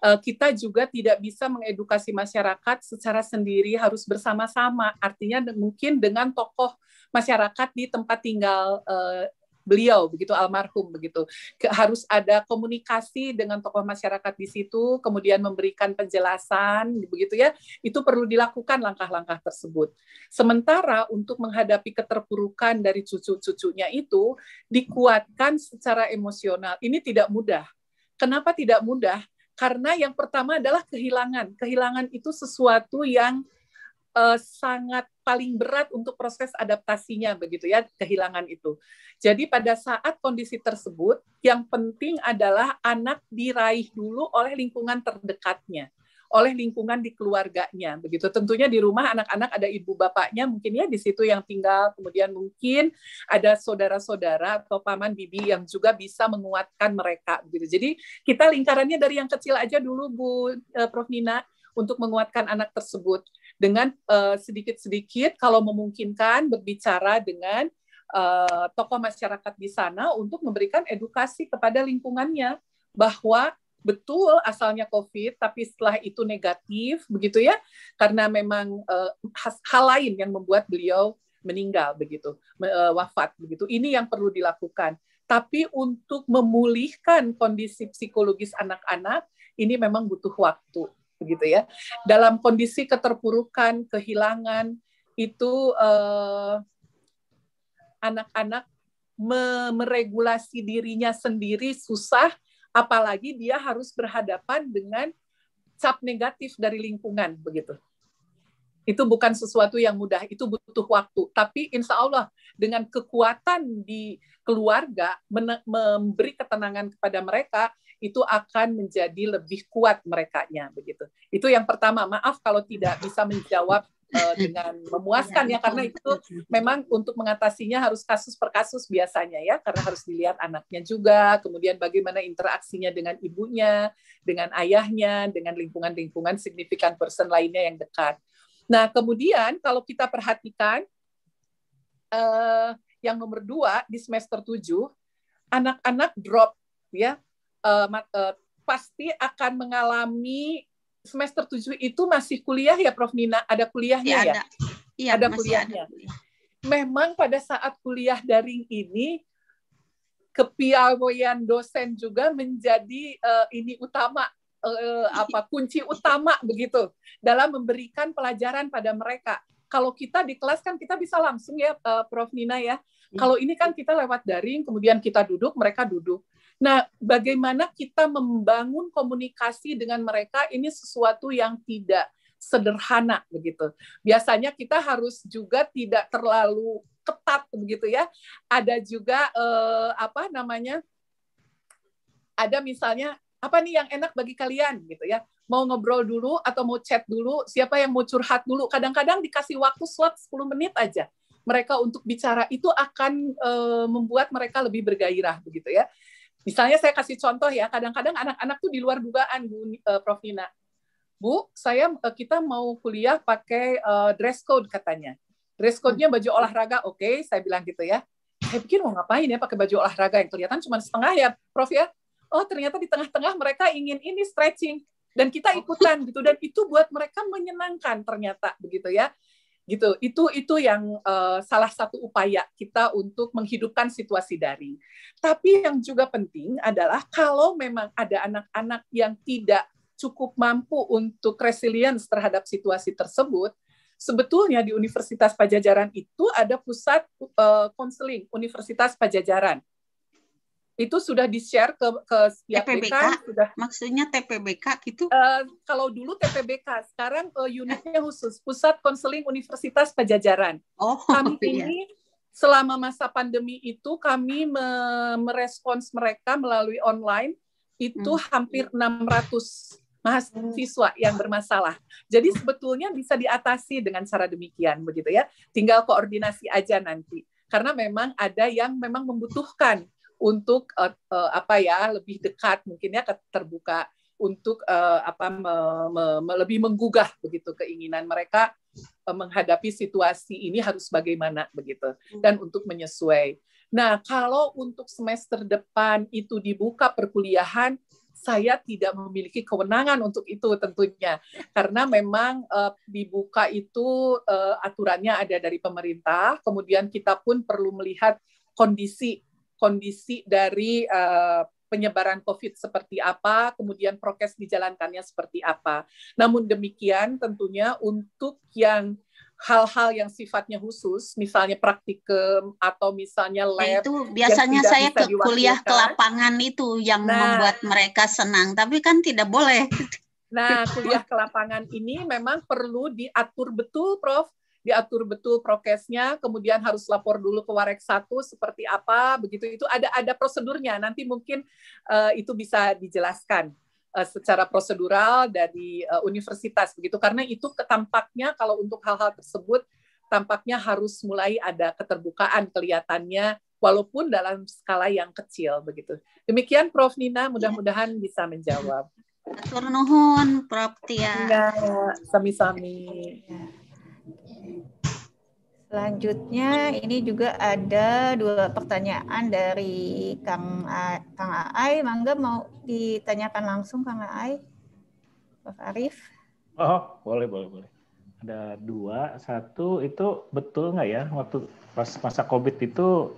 Eh, kita juga tidak bisa mengedukasi masyarakat secara sendiri harus bersama-sama artinya mungkin dengan tokoh masyarakat di tempat tinggal eh, beliau begitu almarhum begitu harus ada komunikasi dengan tokoh masyarakat di situ kemudian memberikan penjelasan begitu ya itu perlu dilakukan langkah-langkah tersebut sementara untuk menghadapi keterpurukan dari cucu-cucunya itu dikuatkan secara emosional ini tidak mudah kenapa tidak mudah karena yang pertama adalah kehilangan. Kehilangan itu sesuatu yang uh, sangat paling berat untuk proses adaptasinya begitu ya kehilangan itu. Jadi pada saat kondisi tersebut yang penting adalah anak diraih dulu oleh lingkungan terdekatnya oleh lingkungan di keluarganya begitu tentunya di rumah anak-anak ada ibu bapaknya mungkin ya di situ yang tinggal kemudian mungkin ada saudara-saudara atau paman bibi yang juga bisa menguatkan mereka begitu jadi kita lingkarannya dari yang kecil aja dulu Bu eh, Prof Nina untuk menguatkan anak tersebut dengan eh, sedikit-sedikit eh, kalau memungkinkan berbicara dengan eh, tokoh masyarakat di sana untuk memberikan edukasi kepada lingkungannya bahwa betul asalnya COVID, tapi setelah itu negatif, begitu ya, karena memang uh, hal lain yang membuat beliau meninggal, begitu, uh, wafat, begitu. Ini yang perlu dilakukan. Tapi untuk memulihkan kondisi psikologis anak-anak, ini memang butuh waktu, begitu ya. Dalam kondisi keterpurukan, kehilangan, itu anak eh, anak-anak meregulasi dirinya sendiri susah apalagi dia harus berhadapan dengan cap negatif dari lingkungan begitu. Itu bukan sesuatu yang mudah, itu butuh waktu. Tapi insya Allah dengan kekuatan di keluarga memberi ketenangan kepada mereka itu akan menjadi lebih kuat merekanya begitu. Itu yang pertama. Maaf kalau tidak bisa menjawab Eh, dengan memuaskan ya karena itu memang untuk mengatasinya harus kasus per kasus biasanya ya karena harus dilihat anaknya juga kemudian bagaimana interaksinya dengan ibunya dengan ayahnya dengan lingkungan-lingkungan signifikan person lainnya yang dekat nah kemudian kalau kita perhatikan uh, yang nomor dua di semester tujuh anak-anak drop ya uh, uh, pasti akan mengalami semester 7 itu masih kuliah ya Prof Nina? Ada kuliahnya iya, ya? Ada, ya? Iya, ada kuliahnya. Ada. Memang pada saat kuliah daring ini kepiawaian dosen juga menjadi uh, ini utama uh, apa kunci utama begitu dalam memberikan pelajaran pada mereka. Kalau kita di kelas kan kita bisa langsung ya uh, Prof Nina ya. Iya. Kalau ini kan kita lewat daring kemudian kita duduk mereka duduk. Nah, bagaimana kita membangun komunikasi dengan mereka ini sesuatu yang tidak sederhana begitu. Biasanya kita harus juga tidak terlalu ketat begitu ya. Ada juga eh, apa namanya? Ada misalnya apa nih yang enak bagi kalian gitu ya. Mau ngobrol dulu atau mau chat dulu, siapa yang mau curhat dulu. Kadang-kadang dikasih waktu slot 10 menit aja mereka untuk bicara itu akan eh, membuat mereka lebih bergairah begitu ya. Misalnya saya kasih contoh ya, kadang-kadang anak-anak tuh di luar dugaan, Bu uh, Prof Nina. Bu, saya uh, kita mau kuliah pakai uh, dress code katanya. Dress code-nya baju olahraga, oke, okay, saya bilang gitu ya. Saya pikir mau ngapain ya pakai baju olahraga yang kelihatan cuma setengah ya, Prof ya. Oh, ternyata di tengah-tengah mereka ingin ini stretching dan kita ikutan gitu dan itu buat mereka menyenangkan ternyata begitu ya gitu itu itu yang uh, salah satu upaya kita untuk menghidupkan situasi daring tapi yang juga penting adalah kalau memang ada anak-anak yang tidak cukup mampu untuk resilience terhadap situasi tersebut sebetulnya di Universitas Pajajaran itu ada pusat eh, konseling uh, Universitas Pajajaran itu sudah di-share ke ke setiap TPBK, dekan, sudah maksudnya TPBK gitu. Uh, kalau dulu TPBK, sekarang uh, unitnya khusus Pusat Konseling Universitas Pajajaran. Oh, kami iya. ini selama masa pandemi itu kami me merespons mereka melalui online itu hmm. hampir 600 mahasiswa yang bermasalah. Jadi sebetulnya bisa diatasi dengan cara demikian begitu ya. Tinggal koordinasi aja nanti. Karena memang ada yang memang membutuhkan untuk uh, uh, apa ya lebih dekat mungkin ya terbuka untuk uh, apa me, me, me, lebih menggugah begitu keinginan mereka uh, menghadapi situasi ini harus bagaimana begitu hmm. dan untuk menyesuai. Nah, kalau untuk semester depan itu dibuka perkuliahan, saya tidak memiliki kewenangan untuk itu tentunya karena memang uh, dibuka itu uh, aturannya ada dari pemerintah, kemudian kita pun perlu melihat kondisi kondisi dari uh, penyebaran COVID seperti apa, kemudian prokes dijalankannya seperti apa. Namun demikian tentunya untuk yang hal-hal yang sifatnya khusus, misalnya praktikum atau misalnya lab. Nah, itu biasanya saya ke kuliah ke lapangan itu yang nah, membuat mereka senang, tapi kan tidak boleh. Nah, gitu. kuliah ke lapangan ini memang perlu diatur betul, Prof diatur betul prokesnya, kemudian harus lapor dulu ke Warek satu seperti apa, begitu itu ada ada prosedurnya. Nanti mungkin uh, itu bisa dijelaskan eh, secara prosedural dari eh, universitas begitu karena itu tampaknya kalau untuk hal-hal tersebut tampaknya harus mulai ada keterbukaan kelihatannya walaupun dalam skala yang kecil begitu. Demikian Prof Nina mudah-mudahan bisa menjawab. Atur kasih Prof Tia. Ya, sami-sami. Ya. Selanjutnya ini juga ada dua pertanyaan dari Kang A, Kang Aai. Mangga mau ditanyakan langsung Kang Aai, Prof. Arif. Oh, boleh boleh boleh. Ada dua, satu itu betul nggak ya waktu pas masa COVID itu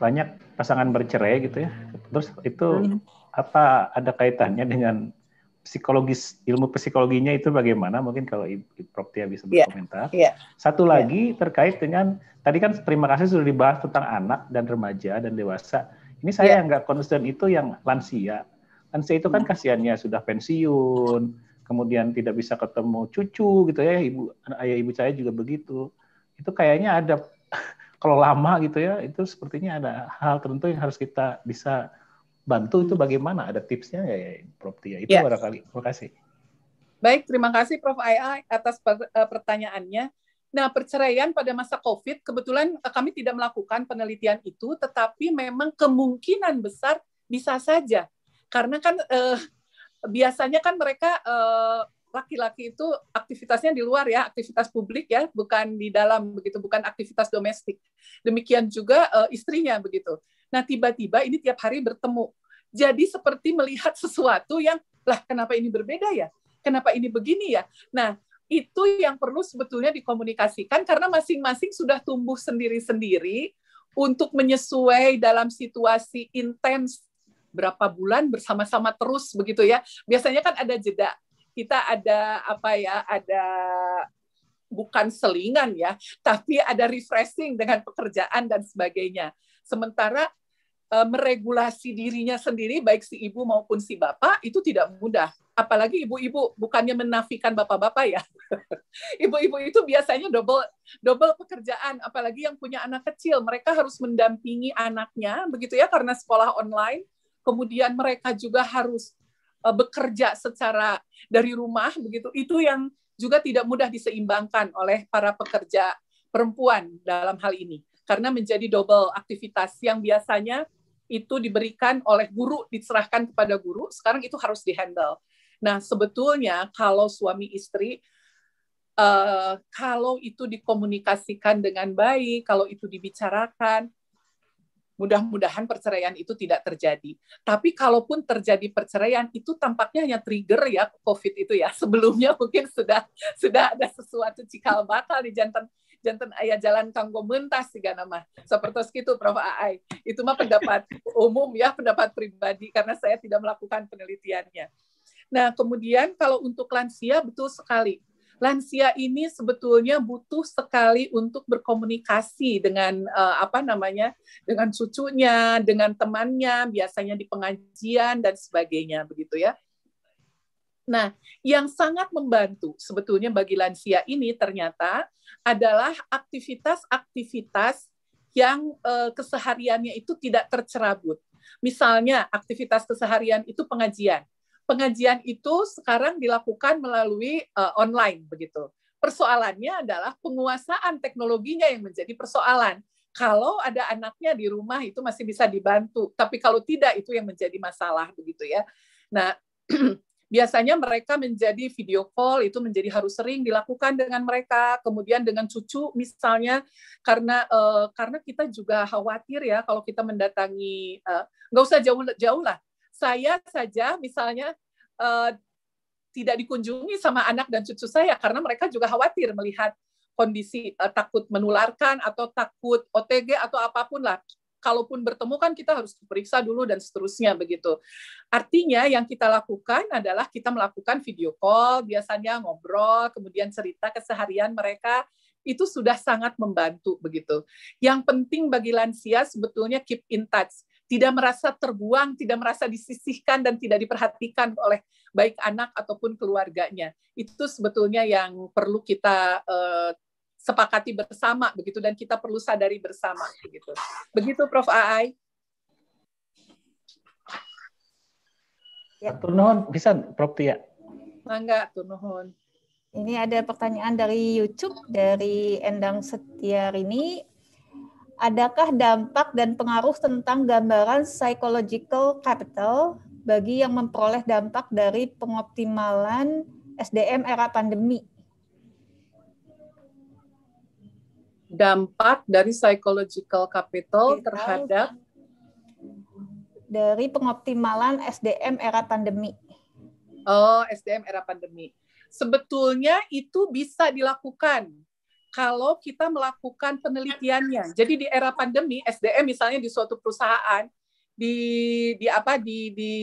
banyak pasangan bercerai gitu ya. Terus itu hmm. apa ada kaitannya dengan psikologis ilmu psikologinya itu bagaimana mungkin kalau Prof Tia bisa iya, berkomentar. Yeah, yeah, Satu iya. lagi yeah. terkait dengan tadi kan terima kasih sudah dibahas tentang anak dan remaja dan dewasa. Ini saya yeah. nggak concern itu yang lansia. Lansia itu kan hmm. kasihannya sudah pensiun, kemudian tidak bisa ketemu cucu gitu ya ibu ayah ibu saya juga begitu. Itu kayaknya ada kalau lama gitu ya itu sepertinya ada hal tertentu yang harus kita bisa bantu itu bagaimana? Ada tipsnya nggak ya, Prof Tia? Itu yes. Ya. barangkali. Terima kasih. Baik, terima kasih Prof. Ai atas eh, pertanyaannya. Nah, perceraian pada masa COVID, kebetulan eh, kami tidak melakukan penelitian itu, tetapi memang kemungkinan besar bisa saja. Karena kan eh, biasanya kan mereka eh, laki-laki itu aktivitasnya di luar ya, aktivitas publik ya, bukan di dalam begitu, bukan aktivitas domestik. Demikian juga istrinya begitu. Nah, tiba-tiba ini tiap hari bertemu. Jadi seperti melihat sesuatu yang, lah kenapa ini berbeda ya? Kenapa ini begini ya? Nah, itu yang perlu sebetulnya dikomunikasikan karena masing-masing sudah tumbuh sendiri-sendiri untuk menyesuai dalam situasi intens berapa bulan bersama-sama terus begitu ya. Biasanya kan ada jeda. Kita ada apa ya, ada bukan selingan ya, tapi ada refreshing dengan pekerjaan dan sebagainya. Sementara Eh, meregulasi dirinya sendiri baik si ibu maupun si bapak itu tidak mudah. Apalagi ibu-ibu bukannya menafikan bapak-bapak ya. Ibu-ibu itu biasanya double double pekerjaan apalagi yang punya anak kecil, mereka harus mendampingi anaknya begitu ya karena sekolah online. Kemudian mereka juga harus eh, bekerja secara dari rumah begitu. Itu yang juga tidak mudah diseimbangkan oleh para pekerja perempuan dalam hal ini karena menjadi double aktivitas yang biasanya itu diberikan oleh guru, diserahkan kepada guru, sekarang itu harus dihandle. Nah, sebetulnya kalau suami istri Uh, kalau itu dikomunikasikan dengan baik, kalau itu dibicarakan, mudah-mudahan perceraian itu tidak terjadi. Tapi kalaupun terjadi perceraian itu tampaknya hanya trigger ya COVID itu ya. Sebelumnya mungkin sudah sudah ada sesuatu cikal bakal di jantan jantan ayah jalan kanggo mentas sih nama seperti itu Prof AI itu mah pendapat umum ya pendapat pribadi karena saya tidak melakukan penelitiannya nah kemudian kalau untuk lansia betul sekali lansia ini sebetulnya butuh sekali untuk berkomunikasi dengan eh, apa namanya dengan cucunya dengan temannya biasanya di pengajian dan sebagainya begitu ya Nah, yang sangat membantu sebetulnya bagi lansia ini ternyata adalah aktivitas-aktivitas yang eh, kesehariannya itu tidak tercerabut. Misalnya, aktivitas keseharian itu pengajian. Pengajian itu sekarang dilakukan melalui eh, online begitu. Persoalannya adalah penguasaan teknologinya yang menjadi persoalan. Kalau ada anaknya di rumah itu masih bisa dibantu, tapi kalau tidak itu yang menjadi masalah begitu ya. Nah, biasanya mereka menjadi video call itu menjadi harus sering dilakukan dengan mereka kemudian dengan cucu misalnya karena uh, karena kita juga khawatir ya kalau kita mendatangi eh, nggak uh, usah jauh jauh lah saya saja misalnya uh, tidak dikunjungi sama anak dan cucu saya karena mereka juga khawatir melihat kondisi uh, takut menularkan atau takut OTG atau apapun lah kalaupun bertemu kan kita harus diperiksa dulu dan seterusnya begitu. Artinya yang kita lakukan adalah kita melakukan video call, biasanya ngobrol, kemudian cerita keseharian mereka, itu sudah sangat membantu begitu. Yang penting bagi lansia sebetulnya keep in touch, tidak merasa terbuang, tidak merasa disisihkan dan tidak diperhatikan oleh baik anak ataupun keluarganya. Itu sebetulnya yang perlu kita uh, sepakati bersama begitu dan kita perlu sadari bersama begitu. Begitu Prof AI. Ya. Turnuhun bisa Prof Tia. Mangga Turnuhun. Ini ada pertanyaan dari YouTube dari Endang Setiarini. Adakah dampak dan pengaruh tentang gambaran psychological capital bagi yang memperoleh dampak dari pengoptimalan SDM era pandemi dampak dari psychological capital terhadap dari pengoptimalan SDM era pandemi. Oh, SDM era pandemi. Sebetulnya itu bisa dilakukan kalau kita melakukan penelitiannya. Jadi di era pandemi SDM misalnya di suatu perusahaan di di apa di di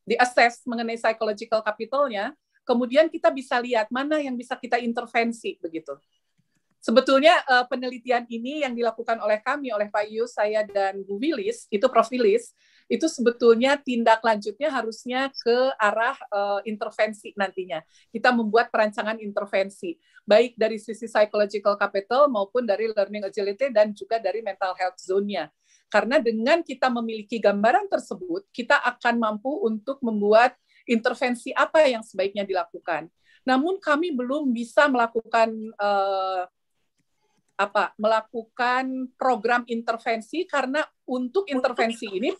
di assess mengenai psychological capitalnya, kemudian kita bisa lihat mana yang bisa kita intervensi begitu. Sebetulnya uh, penelitian ini yang dilakukan oleh kami, oleh Pak Yus, saya dan Bu Wilis, itu Prof. Wilis, itu sebetulnya tindak lanjutnya harusnya ke arah uh, intervensi nantinya. Kita membuat perancangan intervensi, baik dari sisi psychological capital maupun dari learning agility dan juga dari mental health zone-nya. Karena dengan kita memiliki gambaran tersebut, kita akan mampu untuk membuat intervensi apa yang sebaiknya dilakukan. Namun kami belum bisa melakukan uh, apa melakukan program intervensi karena untuk intervensi ini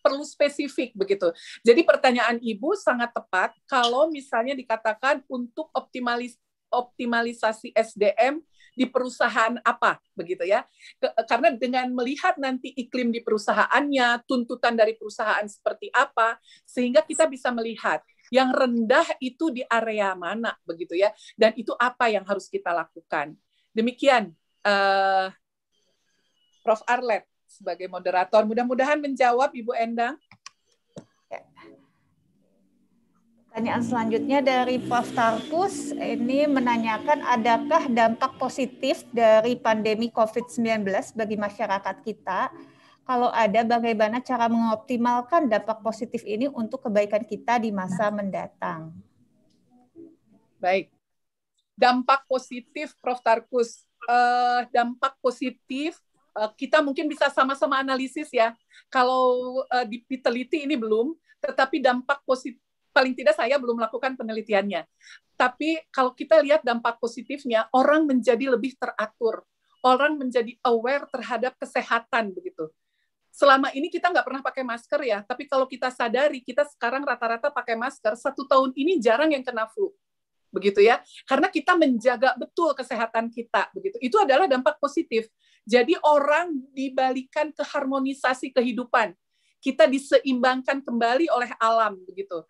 perlu spesifik begitu. Jadi pertanyaan Ibu sangat tepat kalau misalnya dikatakan untuk optimalis optimalisasi SDM di perusahaan apa begitu ya karena dengan melihat nanti iklim di perusahaannya tuntutan dari perusahaan seperti apa sehingga kita bisa melihat yang rendah itu di area mana begitu ya dan itu apa yang harus kita lakukan Demikian uh, Prof. Arlet sebagai moderator. Mudah-mudahan menjawab Ibu Endang. Ya. Pertanyaan selanjutnya dari Prof. Tarkus. ini menanyakan adakah dampak positif dari pandemi COVID-19 bagi masyarakat kita? Kalau ada, bagaimana cara mengoptimalkan dampak positif ini untuk kebaikan kita di masa mendatang? Baik, dampak positif Prof Tarkus uh, dampak positif uh, kita mungkin bisa sama-sama analisis ya kalau uh, diteliti ini belum tetapi dampak positif paling tidak saya belum melakukan penelitiannya tapi kalau kita lihat dampak positifnya orang menjadi lebih teratur orang menjadi aware terhadap kesehatan begitu selama ini kita nggak pernah pakai masker ya tapi kalau kita sadari kita sekarang rata-rata pakai masker satu tahun ini jarang yang kena flu begitu ya. Karena kita menjaga betul kesehatan kita begitu. Itu adalah dampak positif. Jadi orang dibalikan keharmonisasi kehidupan. Kita diseimbangkan kembali oleh alam begitu.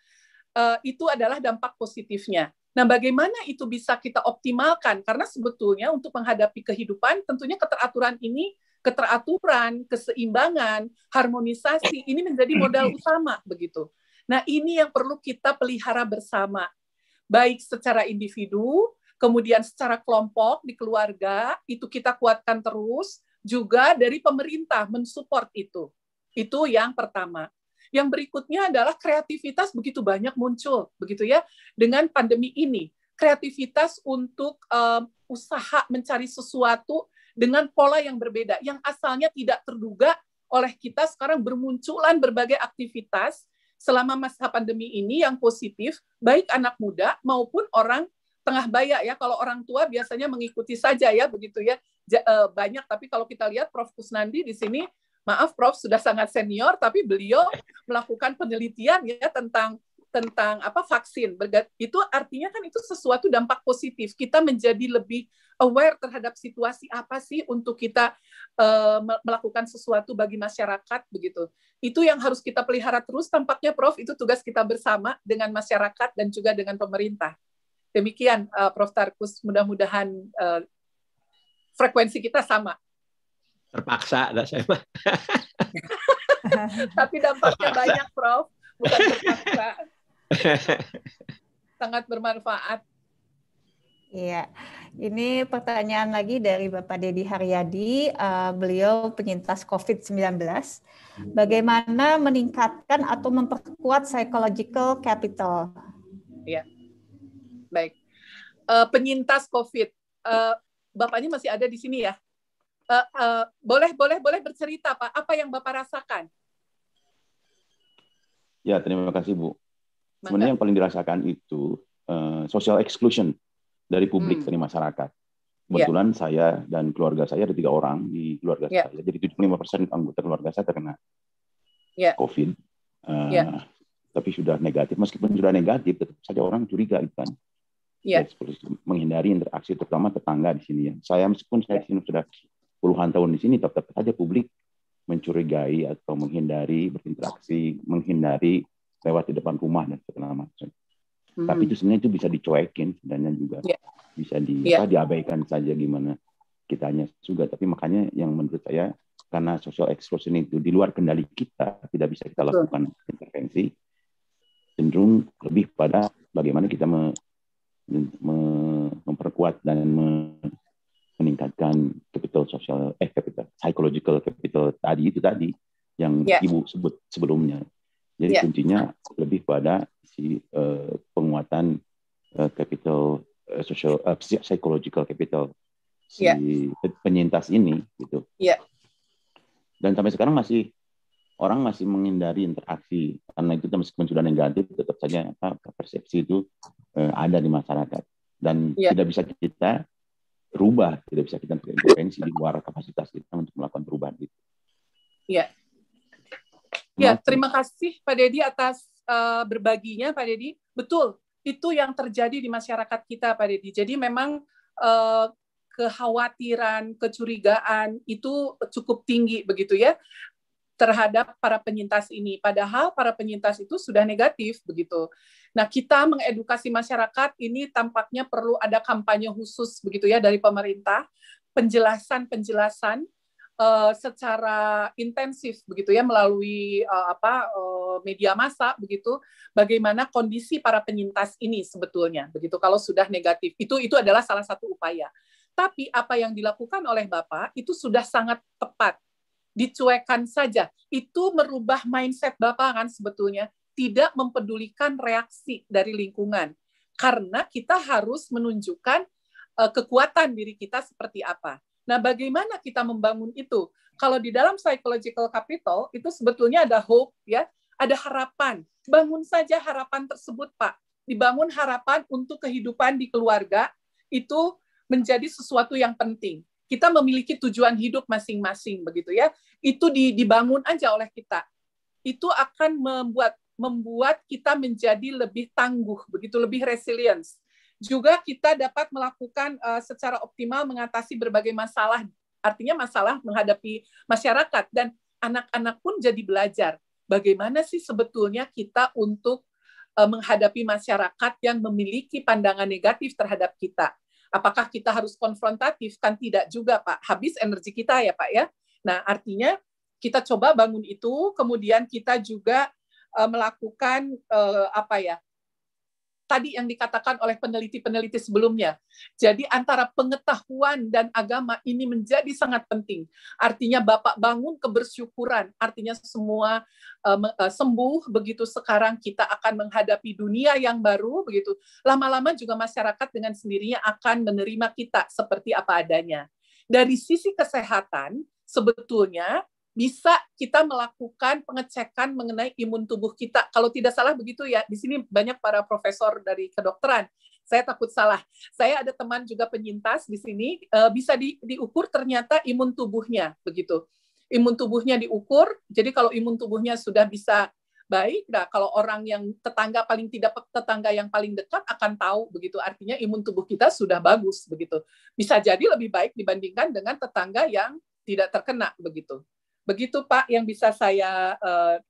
Uh, itu adalah dampak positifnya. Nah, bagaimana itu bisa kita optimalkan? Karena sebetulnya untuk menghadapi kehidupan tentunya keteraturan ini keteraturan, keseimbangan, harmonisasi ini menjadi modal utama begitu. Nah, ini yang perlu kita pelihara bersama baik secara individu, kemudian secara kelompok di keluarga, itu kita kuatkan terus, juga dari pemerintah mensupport itu. Itu yang pertama. Yang berikutnya adalah kreativitas begitu banyak muncul, begitu ya, dengan pandemi ini. Kreativitas untuk um, usaha mencari sesuatu dengan pola yang berbeda, yang asalnya tidak terduga oleh kita sekarang bermunculan berbagai aktivitas selama masa pandemi ini yang positif baik anak muda maupun orang tengah bayar ya kalau orang tua biasanya mengikuti saja ya begitu ya eh, banyak tapi kalau kita lihat Prof Kusnandi di sini maaf Prof sudah sangat senior tapi beliau melakukan penelitian ya tentang tentang apa vaksin itu artinya kan itu sesuatu dampak positif kita menjadi lebih aware terhadap situasi apa sih untuk kita uh, melakukan sesuatu bagi masyarakat begitu itu yang harus kita pelihara terus tampaknya Prof itu tugas kita bersama dengan masyarakat dan juga dengan pemerintah demikian uh, Prof Tarkus mudah-mudahan uh, frekuensi kita sama terpaksa lah saya tapi dampaknya banyak Prof bukan terpaksa Sangat bermanfaat. Iya, ini pertanyaan lagi dari Bapak Dedi Haryadi. Uh, beliau penyintas COVID-19. Bagaimana meningkatkan atau memperkuat psychological capital? Iya, baik. Uh, penyintas COVID. Uh, Bapaknya masih ada di sini ya? Uh, boleh, boleh, boleh bercerita Pak. Apa yang Bapak rasakan? Ya, terima kasih Bu sebenarnya yang paling dirasakan itu uh, social exclusion dari publik hmm. dari masyarakat. Ya. Kebetulan yeah. saya dan keluarga saya ada tiga orang di keluarga yeah. saya, jadi 75 persen anggota keluarga saya terkena yeah. COVID. Uh, eh, yeah. Tapi sudah negatif, meskipun sudah negatif, tetap saja orang curiga gitu kan. Ya. itu kan. Yeah. menghindari interaksi, terutama tetangga di sini ya. Saya meskipun saya di sini sudah puluhan tahun di sini, tetap saja publik mencurigai atau menghindari berinteraksi, menghindari lewat di depan rumah dan segala macam. Hmm. Tapi itu sebenarnya itu bisa dicuekin dan juga yeah. bisa di yeah. apa, diabaikan saja gimana kitanya juga. Tapi makanya yang menurut saya karena social exclusion itu di luar kendali kita tidak bisa kita lakukan Betul. intervensi cenderung lebih pada bagaimana kita me, me, memperkuat dan me, meningkatkan capital sosial eh capital psychological capital tadi itu tadi yang yeah. ibu sebut sebelumnya jadi yeah. kuncinya lebih pada si uh, penguatan uh, capital uh, social uh, psychological capital si yeah. Ya. penyintas ini gitu. Yeah. Dan sampai sekarang masih orang masih menghindari interaksi karena itu meskipun sudah negatif tetap saja apa persepsi itu uh, ada di masyarakat dan yeah. tidak bisa kita rubah, tidak bisa kita intervensi di luar kapasitas kita untuk melakukan perubahan itu. Iya. Ya, terima kasih Pak Deddy atas uh, berbaginya Pak Deddy. Betul, itu yang terjadi di masyarakat kita Pak Deddy. Jadi memang uh, kekhawatiran, kecurigaan itu cukup tinggi begitu ya terhadap para penyintas ini. Padahal para penyintas itu sudah negatif begitu. Nah, kita mengedukasi masyarakat ini tampaknya perlu ada kampanye khusus begitu ya dari pemerintah, penjelasan-penjelasan Eh, secara intensif begitu ya melalui uh, apa uh, media massa begitu bagaimana kondisi para penyintas ini sebetulnya begitu kalau sudah negatif itu itu adalah salah satu upaya tapi apa yang dilakukan oleh Bapak itu sudah sangat tepat dicuekan saja itu merubah mindset Bapak kan sebetulnya tidak mempedulikan reaksi dari lingkungan karena kita harus menunjukkan kekuatan diri kita seperti apa Nah, bagaimana kita membangun itu? Kalau di dalam psychological capital itu sebetulnya ada hope ya, ada harapan. Bangun saja harapan tersebut, Pak. Dibangun harapan untuk kehidupan di keluarga itu menjadi sesuatu yang penting. Kita memiliki tujuan hidup masing-masing begitu ya. Itu dibangun aja oleh kita. Itu akan membuat membuat kita menjadi lebih tangguh, begitu lebih resilience juga kita dapat melakukan uh, secara optimal mengatasi berbagai masalah artinya masalah menghadapi masyarakat dan anak-anak pun jadi belajar bagaimana sih sebetulnya kita untuk uh, menghadapi masyarakat yang memiliki pandangan negatif terhadap kita apakah kita harus konfrontatif kan tidak juga Pak habis energi kita ya Pak ya nah artinya kita coba bangun itu kemudian kita juga eh, melakukan apa ya tadi yang dikatakan oleh peneliti-peneliti sebelumnya. Jadi antara pengetahuan dan agama ini menjadi sangat penting. Artinya Bapak bangun kebersyukuran, artinya semua uh, sembuh begitu sekarang kita akan menghadapi dunia yang baru begitu. Lama-lama juga masyarakat dengan sendirinya akan menerima kita seperti apa adanya. Dari sisi kesehatan sebetulnya bisa kita melakukan pengecekan mengenai imun tubuh kita. Kalau tidak salah begitu ya, di sini banyak para profesor dari kedokteran. Saya takut salah. Saya ada teman juga penyintas di sini, eh, bisa di, diukur ternyata imun tubuhnya begitu. Imun tubuhnya diukur, jadi kalau imun tubuhnya sudah bisa baik, nah kalau orang yang tetangga paling tidak tetangga yang paling dekat akan tahu begitu. Artinya imun tubuh kita sudah bagus begitu. Bisa jadi lebih baik dibandingkan dengan tetangga yang tidak terkena begitu. Begitu Pak yang bisa saya uh,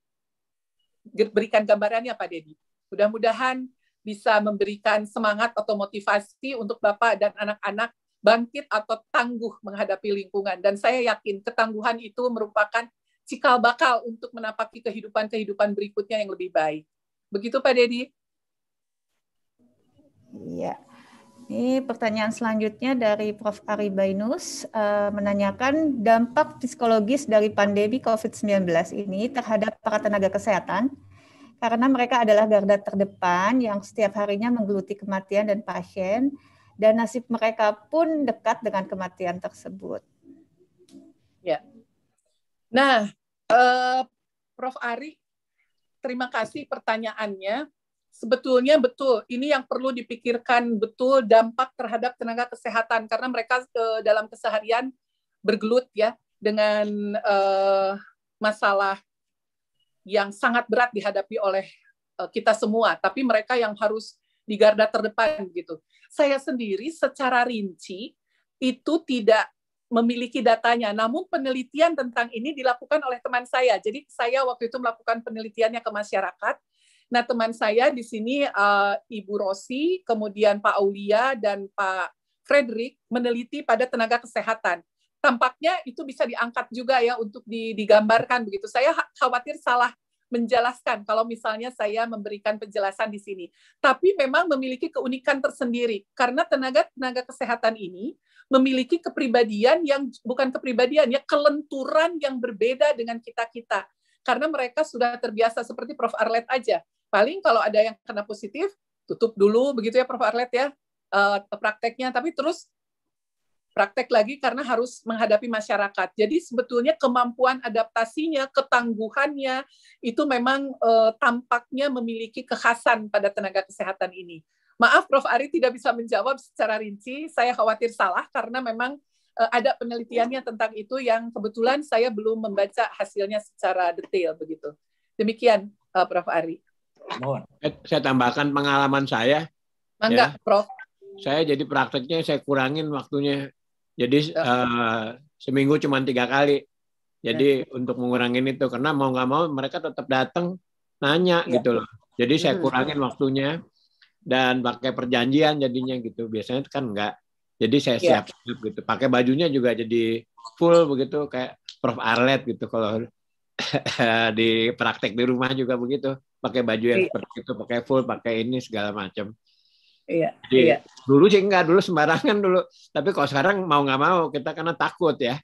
berikan gambarannya Pak Deddy Mudah-mudahan bisa memberikan semangat atau motivasi untuk Bapak dan anak-anak bangkit atau tangguh menghadapi lingkungan. Dan saya yakin ketangguhan itu merupakan cikal bakal untuk menapaki kehidupan-kehidupan berikutnya yang lebih baik. Begitu Pak Deddy Iya, ini pertanyaan selanjutnya dari Prof. Ari Bainus uh, menanyakan dampak psikologis dari pandemi COVID-19 ini terhadap para tenaga kesehatan karena mereka adalah garda terdepan yang setiap harinya menggeluti kematian dan pasien dan nasib mereka pun dekat dengan kematian tersebut. Ya. Nah, uh, Prof. Ari, terima kasih pertanyaannya sebetulnya betul ini yang perlu dipikirkan betul dampak terhadap tenaga kesehatan karena mereka ke eh, dalam keseharian bergelut ya dengan uh, masalah yang sangat berat dihadapi oleh uh, kita semua tapi mereka yang harus di garda terdepan gitu. Saya sendiri secara rinci itu tidak memiliki datanya. Namun penelitian tentang ini dilakukan oleh teman saya. Jadi saya waktu itu melakukan penelitiannya ke masyarakat Nah, teman saya di sini uh, Ibu Rosi, kemudian Pak Aulia dan Pak Frederick meneliti pada tenaga kesehatan. Tampaknya itu bisa diangkat juga ya untuk digambarkan begitu. Saya khawatir salah menjelaskan kalau misalnya saya memberikan penjelasan di sini. Tapi memang memiliki keunikan tersendiri karena tenaga-tenaga kesehatan ini memiliki kepribadian yang bukan kepribadian ya kelenturan yang berbeda dengan kita-kita karena mereka sudah terbiasa seperti Prof Arlet aja paling kalau ada yang kena positif tutup dulu begitu ya Prof Arlet ya uh, prakteknya tapi terus praktek lagi karena harus menghadapi masyarakat. Jadi sebetulnya kemampuan adaptasinya, ketangguhannya itu memang uh, tampaknya memiliki kekhasan pada tenaga kesehatan ini. Maaf Prof Ari tidak bisa menjawab secara rinci, saya khawatir salah karena memang eh, ada penelitiannya tentang itu yang kebetulan saya belum membaca hasilnya secara detail begitu. Demikian Prof Ari. Eh, saya tambahkan pengalaman saya. Mangga, ya. Prof. Saya jadi prakteknya saya kurangin waktunya. Jadi ya. uh, seminggu cuma tiga kali. Jadi ya. untuk mengurangi itu karena mau nggak mau mereka tetap datang nanya ya. gitu loh. Jadi saya hmm. kurangin waktunya dan pakai perjanjian jadinya gitu. Biasanya kan enggak. Jadi saya ya. siap-siap gitu. Pakai bajunya juga jadi full begitu kayak Prof Arlet gitu kalau di praktek di rumah juga begitu pakai baju yang iya. seperti itu, pakai full, pakai ini segala macam. Iya. Jadi, iya. Dulu sih enggak, dulu sembarangan dulu. Tapi kalau sekarang mau nggak mau kita karena takut ya.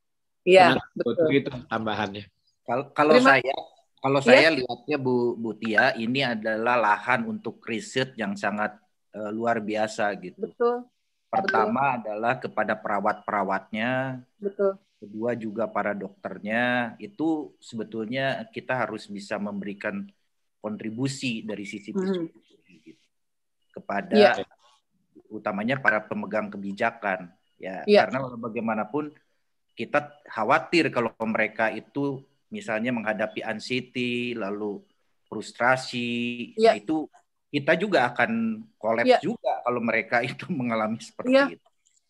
Iya. takut betul. itu tambahannya. Kalau kalau Terima. saya kalau iya. saya lihatnya Bu Butia ini adalah lahan untuk riset yang sangat uh, luar biasa gitu. Betul. Pertama Betul. adalah kepada perawat-perawatnya. Betul. Kedua juga para dokternya. Itu sebetulnya kita harus bisa memberikan kontribusi dari sisi mm. hmm. Gitu. kepada yeah. utamanya para pemegang kebijakan ya yeah. karena bagaimanapun kita khawatir kalau mereka itu misalnya menghadapi anxiety lalu frustrasi yeah. Ya. itu kita juga akan kolaps yeah. juga kalau mereka itu mengalami seperti yeah. itu.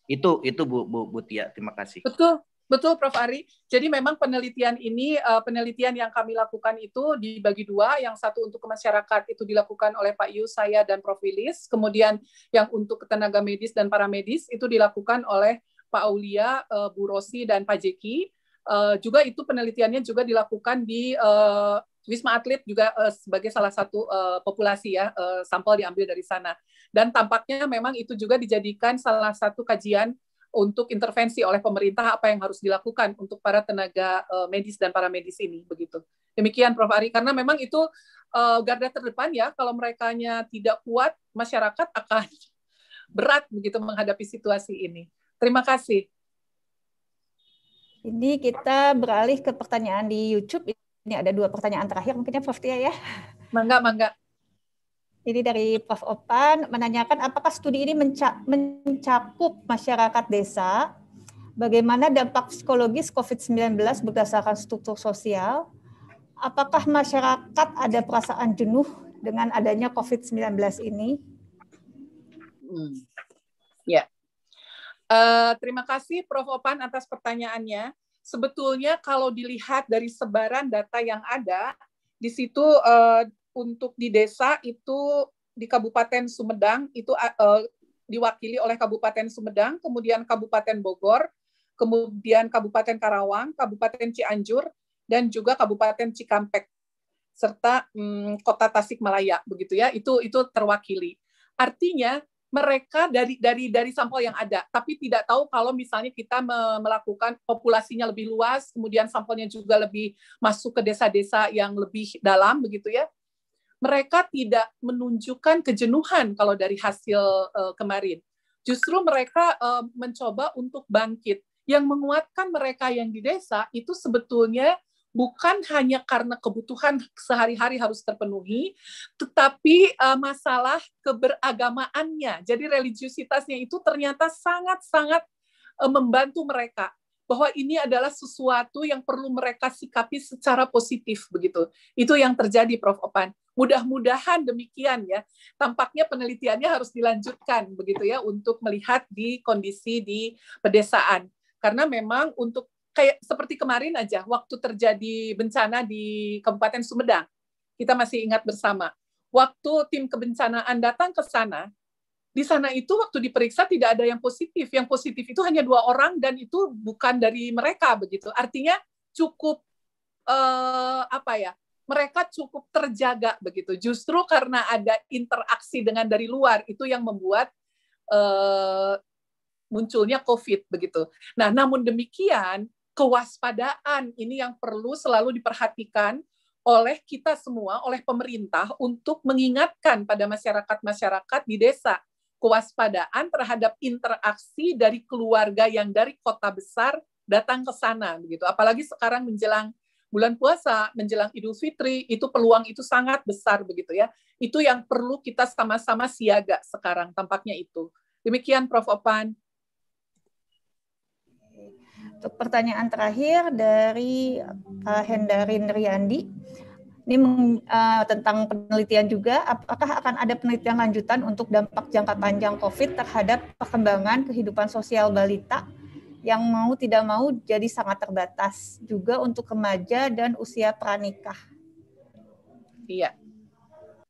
Itu itu Bu Bu tia terima kasih. Betul. Betul, Prof. Ari. Jadi memang penelitian ini, eh, penelitian yang kami lakukan itu dibagi dua. Yang satu untuk ke masyarakat itu dilakukan oleh Pak Yu, saya, dan Prof. Willis. Kemudian yang untuk tenaga medis dan para medis itu dilakukan oleh Pak Aulia, eh, Bu Rosi, dan Pak Jeki. Eh, juga itu penelitiannya juga dilakukan di Wisma Atlet juga sebagai salah satu populasi ya, sampel diambil dari sana. Dan tampaknya memang itu juga dijadikan salah satu kajian untuk intervensi oleh pemerintah apa yang harus dilakukan untuk para tenaga eh, medis dan para medis ini begitu. Demikian Prof Ari karena memang itu eh, garda terdepan ya kalau nya tidak kuat masyarakat akan berat begitu menghadapi situasi ini. Terima kasih. Ini kita beralih ke pertanyaan di YouTube. Ini ada dua pertanyaan terakhir mungkinnya Prof Tia ya. Mangga, mangga. Ini dari Prof. Opan menanyakan apakah studi ini mencakup masyarakat desa, bagaimana dampak psikologis COVID-19 berdasarkan struktur sosial, apakah masyarakat ada perasaan jenuh dengan adanya COVID-19 ini? Hmm. Ya, uh, terima kasih Prof. Opan atas pertanyaannya. Sebetulnya kalau dilihat dari sebaran data yang ada, di situ uh, untuk di desa itu di Kabupaten Sumedang itu uh, diwakili oleh Kabupaten Sumedang, kemudian Kabupaten Bogor, kemudian Kabupaten Karawang, Kabupaten Cianjur, dan juga Kabupaten Cikampek serta hmm, Kota Tasikmalaya begitu ya. Itu itu terwakili. Artinya mereka dari dari dari sampel yang ada, tapi tidak tahu kalau misalnya kita melakukan populasinya lebih luas, kemudian sampelnya juga lebih masuk ke desa-desa yang lebih dalam begitu ya mereka tidak menunjukkan kejenuhan kalau dari hasil uh, kemarin. Justru mereka uh, mencoba untuk bangkit. Yang menguatkan mereka yang di desa itu sebetulnya bukan hanya karena kebutuhan sehari-hari harus terpenuhi, tetapi uh, masalah keberagamaannya. Jadi religiusitasnya itu ternyata sangat-sangat membantu mereka bahwa ini adalah sesuatu yang perlu mereka sikapi secara positif begitu. Itu yang terjadi Prof Opan. Mudah-mudahan demikian ya. Tampaknya penelitiannya harus dilanjutkan begitu ya untuk melihat di kondisi di pedesaan. Karena memang untuk kayak seperti kemarin aja waktu terjadi bencana di Kabupaten Sumedang. Kita masih ingat bersama. Waktu tim kebencanaan datang ke sana, di sana itu waktu diperiksa tidak ada yang positif. Yang positif itu hanya dua orang dan itu bukan dari mereka begitu. Artinya cukup eh, apa ya? Mereka cukup terjaga begitu. Justru karena ada interaksi dengan dari luar itu yang membuat eh, munculnya COVID begitu. Nah, namun demikian kewaspadaan ini yang perlu selalu diperhatikan oleh kita semua, oleh pemerintah untuk mengingatkan pada masyarakat-masyarakat di desa kewaspadaan terhadap interaksi dari keluarga yang dari kota besar datang ke sana begitu. Apalagi sekarang menjelang bulan puasa, menjelang Idul Fitri, itu peluang itu sangat besar begitu ya. Itu yang perlu kita sama-sama siaga sekarang tampaknya itu. Demikian Prof Opan. Untuk pertanyaan terakhir dari eh, Hendarin Riandi. Ini uh, tentang penelitian juga, apakah akan ada penelitian lanjutan untuk dampak jangka panjang COVID terhadap perkembangan kehidupan sosial balita yang mau tidak mau jadi sangat terbatas juga untuk remaja dan usia pranikah? Iya.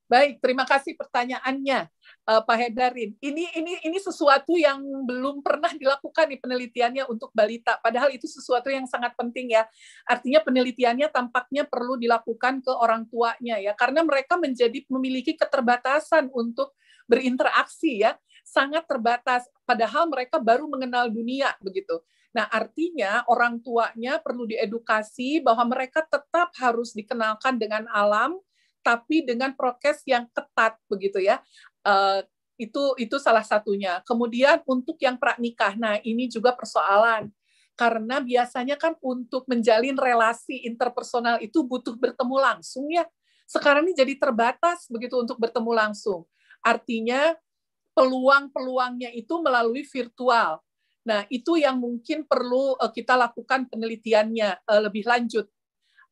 Baik, terima kasih pertanyaannya uh, Pak Hedarin. Ini ini ini sesuatu yang belum pernah dilakukan di penelitiannya untuk balita. Padahal itu sesuatu yang sangat penting ya. Artinya penelitiannya tampaknya perlu dilakukan ke orang tuanya ya, karena mereka menjadi memiliki keterbatasan untuk berinteraksi ya, sangat terbatas. Padahal mereka baru mengenal dunia begitu. Nah, artinya orang tuanya perlu diedukasi bahwa mereka tetap harus dikenalkan dengan alam, tapi dengan prokes yang ketat begitu ya. Eh, itu itu salah satunya. Kemudian untuk yang pranikah, nah ini juga persoalan karena biasanya kan untuk menjalin relasi interpersonal itu butuh bertemu langsung ya. Sekarang ini jadi terbatas begitu untuk bertemu langsung. Artinya peluang-peluangnya itu melalui virtual. Nah, itu yang mungkin perlu eh, kita lakukan penelitiannya eh, lebih lanjut.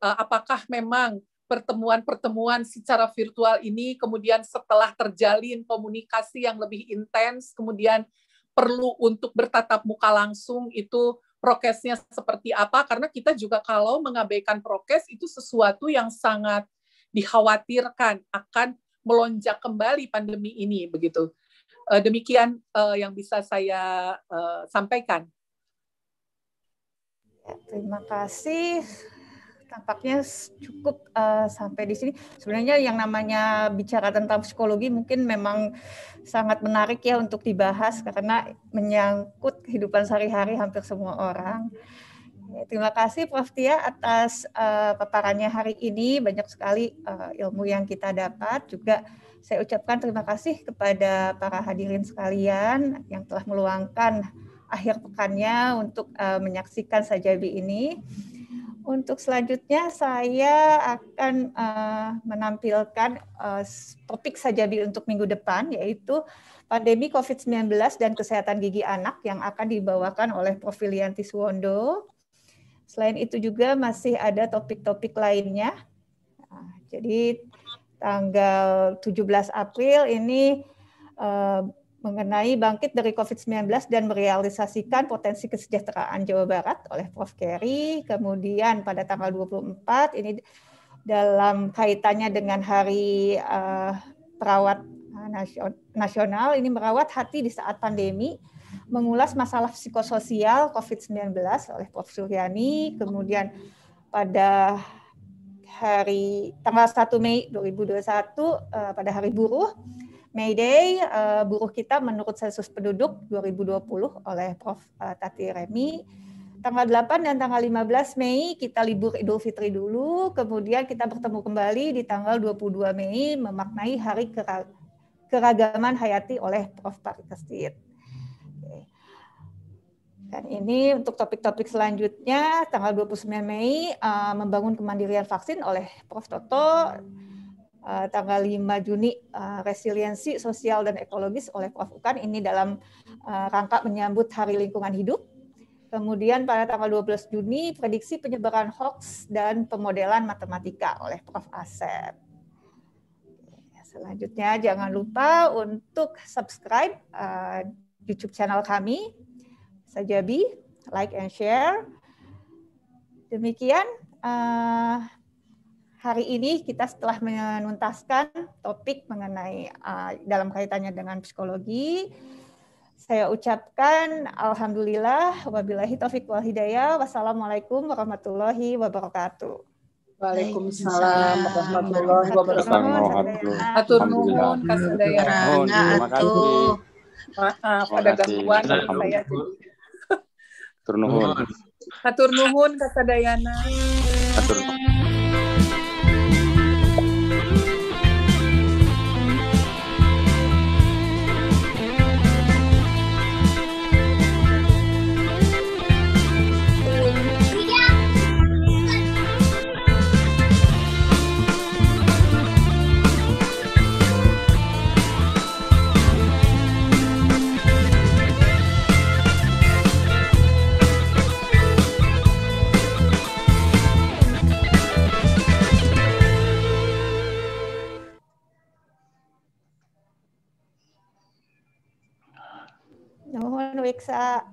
Apakah memang pertemuan-pertemuan secara virtual ini, kemudian setelah terjalin komunikasi yang lebih intens, kemudian perlu untuk bertatap muka langsung itu prokesnya seperti apa karena kita juga kalau mengabaikan prokes itu sesuatu yang sangat dikhawatirkan akan melonjak kembali pandemi ini begitu eh, demikian eh, yang bisa saya eh, sampaikan terima kasih tampaknya cukup uh, sampai di sini. Sebenarnya yang namanya bicara tentang psikologi mungkin memang sangat menarik ya untuk dibahas karena menyangkut kehidupan sehari-hari hampir semua orang. Ya, terima kasih Prof Tia atas uh, eh, paparannya hari ini. Banyak sekali uh, ilmu yang kita dapat. Juga saya ucapkan terima kasih kepada para hadirin sekalian yang telah meluangkan akhir pekannya untuk uh, menyaksikan sajabi ini. Untuk selanjutnya saya akan uh, menampilkan uh, topik sajabi untuk minggu depan yaitu pandemi COVID-19 dan kesehatan gigi anak yang akan dibawakan oleh Prof. Lianti Suwondo. Selain itu juga masih ada topik-topik lainnya. Nah, jadi tanggal 17 April ini uh, mengenai bangkit dari COVID-19 dan merealisasikan potensi kesejahteraan Jawa Barat oleh Prof. Keri. Kemudian pada tanggal 24 ini dalam kaitannya dengan Hari uh, Perawat eh, Nasional ini merawat hati di saat pandemi mengulas masalah psikososial COVID-19 oleh Prof. Suryani. Kemudian pada hari tanggal 1 Mei 2021 uh, eh, pada Hari Buruh Mayday uh, eh, buruh kita menurut sensus penduduk 2020 oleh Prof eh, Tati Remi. Tanggal 8 dan tanggal 15 Mei kita libur Idul Fitri dulu, kemudian kita bertemu kembali di tanggal 22 Mei memaknai Hari Keragaman Hayati oleh Prof Parikesit. Dan ini untuk topik-topik selanjutnya tanggal 29 Mei uh, membangun kemandirian vaksin oleh Prof Toto uh, tanggal 5 Juni uh, resiliensi sosial dan ekologis oleh Prof Ukan ini dalam uh, rangka menyambut Hari Lingkungan Hidup. Kemudian pada tanggal 12 Juni prediksi penyebaran hoax dan pemodelan matematika oleh Prof Asep. Ya, selanjutnya jangan lupa untuk subscribe uh, YouTube channel kami Sajabi, like and share. Demikian uh, hari ini kita setelah menuntaskan topik mengenai uh, dalam kaitannya dengan psikologi. Saya ucapkan alhamdulillah wabillahi taufik wal hidayah. Wassalamualaikum warahmatullahi wabarakatuh. Waalaikumsalam warahmatullahi wabarakatuh. Atur nuhun kasdayana nah, Maaf ada gangguan saya Atur nuhun. Atur nuhun kasadayana. Atur nuhun. Wiksa.